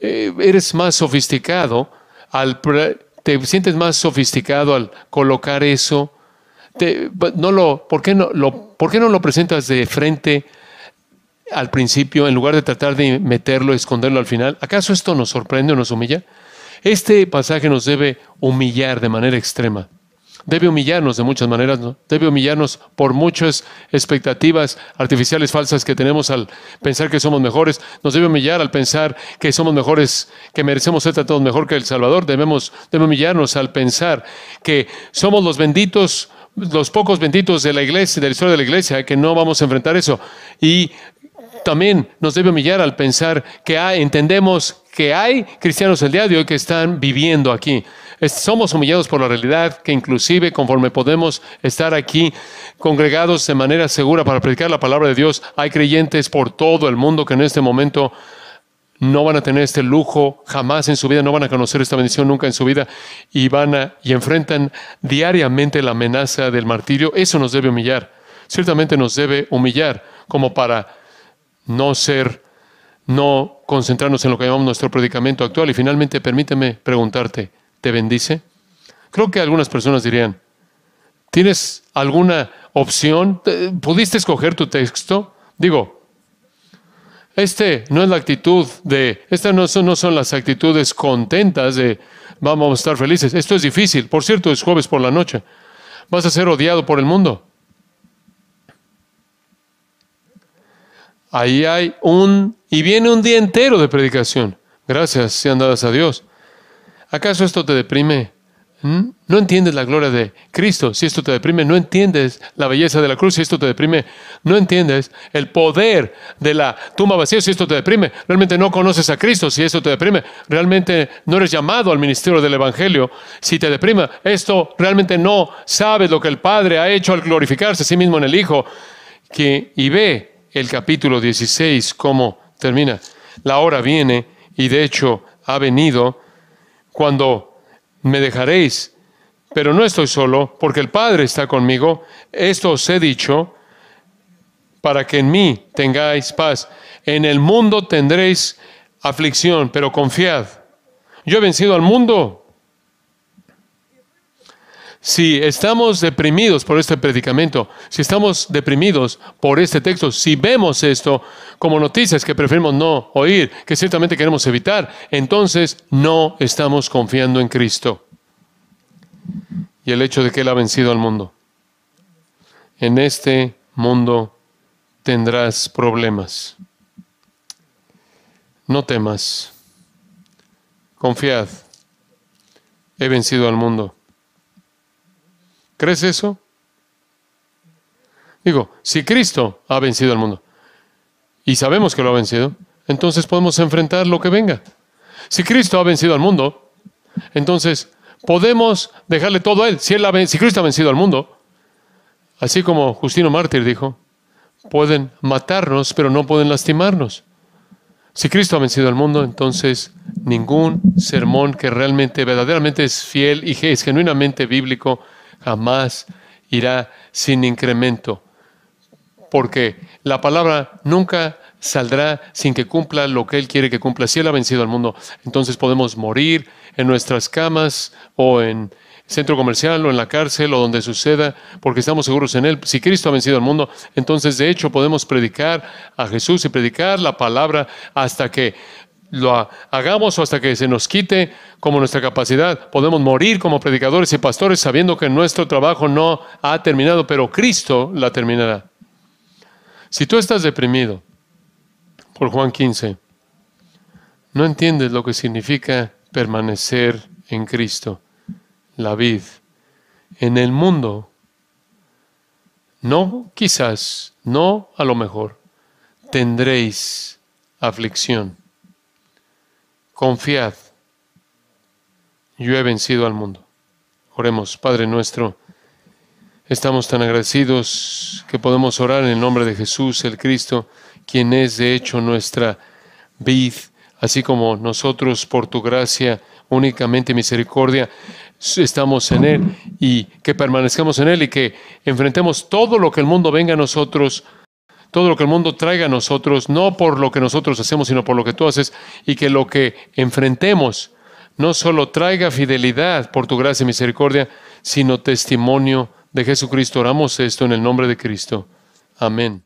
Eh, eres más sofisticado al te sientes más sofisticado al colocar eso. no lo, ¿por, no, lo, ¿Por qué no lo presentas de frente al principio en lugar de tratar de meterlo, esconderlo al final? ¿Acaso esto nos sorprende o nos humilla? Este pasaje nos debe humillar de manera extrema debe humillarnos de muchas maneras, debe humillarnos por muchas expectativas artificiales falsas que tenemos al pensar que somos mejores, nos debe humillar al pensar que somos mejores, que merecemos ser tratados mejor que el Salvador, debemos debe humillarnos al pensar que somos los benditos, los pocos benditos de la iglesia, de la historia de la iglesia, que no vamos a enfrentar eso. Y también nos debe humillar al pensar que entendemos que hay cristianos el día de hoy que están viviendo aquí, somos humillados por la realidad que inclusive conforme podemos estar aquí congregados de manera segura para predicar la palabra de Dios, hay creyentes por todo el mundo que en este momento no van a tener este lujo jamás en su vida, no van a conocer esta bendición nunca en su vida y van a, y enfrentan diariamente la amenaza del martirio. Eso nos debe humillar. Ciertamente nos debe humillar como para no ser no concentrarnos en lo que llamamos nuestro predicamento actual. Y finalmente, permíteme preguntarte, te bendice? Creo que algunas personas dirían, ¿tienes alguna opción? ¿Pudiste escoger tu texto? Digo, este no es la actitud de, estas no son, no son las actitudes contentas de vamos a estar felices. Esto es difícil. Por cierto, es jueves por la noche. Vas a ser odiado por el mundo. Ahí hay un, y viene un día entero de predicación. Gracias sean dadas a Dios. ¿Acaso esto te deprime? ¿Mm? No entiendes la gloria de Cristo si esto te deprime. No entiendes la belleza de la cruz si esto te deprime. No entiendes el poder de la tumba vacía si esto te deprime. Realmente no conoces a Cristo si esto te deprime. Realmente no eres llamado al ministerio del Evangelio si te deprime. Esto realmente no sabes lo que el Padre ha hecho al glorificarse a sí mismo en el Hijo. Que, y ve el capítulo 16 cómo termina. La hora viene y de hecho ha venido cuando me dejaréis. Pero no estoy solo, porque el Padre está conmigo. Esto os he dicho para que en mí tengáis paz. En el mundo tendréis aflicción, pero confiad. Yo he vencido al mundo. Si estamos deprimidos por este predicamento, si estamos deprimidos por este texto, si vemos esto como noticias que preferimos no oír, que ciertamente queremos evitar, entonces no estamos confiando en Cristo y el hecho de que Él ha vencido al mundo. En este mundo tendrás problemas. No temas. Confiad. He vencido al mundo. ¿Crees eso? Digo, si Cristo ha vencido al mundo, y sabemos que lo ha vencido, entonces podemos enfrentar lo que venga. Si Cristo ha vencido al mundo, entonces podemos dejarle todo a Él. Si, Cristo ha vencido al mundo, así como Justino Mártir dijo, pueden matarnos, pero no pueden lastimarnos. Si Cristo ha vencido al mundo, entonces ningún sermón que realmente, verdaderamente es fiel y es genuinamente bíblico jamás irá sin incremento, porque la palabra nunca saldrá sin que cumpla lo que Él quiere que cumpla. Si Él ha vencido al mundo, entonces podemos morir en nuestras camas o en centro comercial o en la cárcel o donde suceda, porque estamos seguros en Él. Si Cristo ha vencido al mundo, entonces de hecho podemos predicar a Jesús y predicar la palabra hasta que lo hagamos hasta que se nos quite como nuestra capacidad. Podemos morir como predicadores y pastores sabiendo que nuestro trabajo no ha terminado, pero Cristo la terminará. Si tú estás deprimido por Juan 15, no entiendes lo que significa permanecer en Cristo, la vid. En el mundo, no quizás, no a lo mejor, tendréis aflicción confiad, yo he vencido al mundo. Oremos, Padre nuestro, estamos tan agradecidos que podemos orar en el nombre de Jesús el Cristo, quien es de hecho nuestra vid, así como nosotros por tu gracia, únicamente misericordia, estamos en Él y que permanezcamos en Él y que enfrentemos todo lo que el mundo venga a nosotros todo lo que el mundo traiga a nosotros, no por lo que nosotros hacemos, sino por lo que tú haces, y que lo que enfrentemos no solo traiga fidelidad por tu gracia y misericordia, sino testimonio de Jesucristo. Oramos esto en el nombre de Cristo. Amén.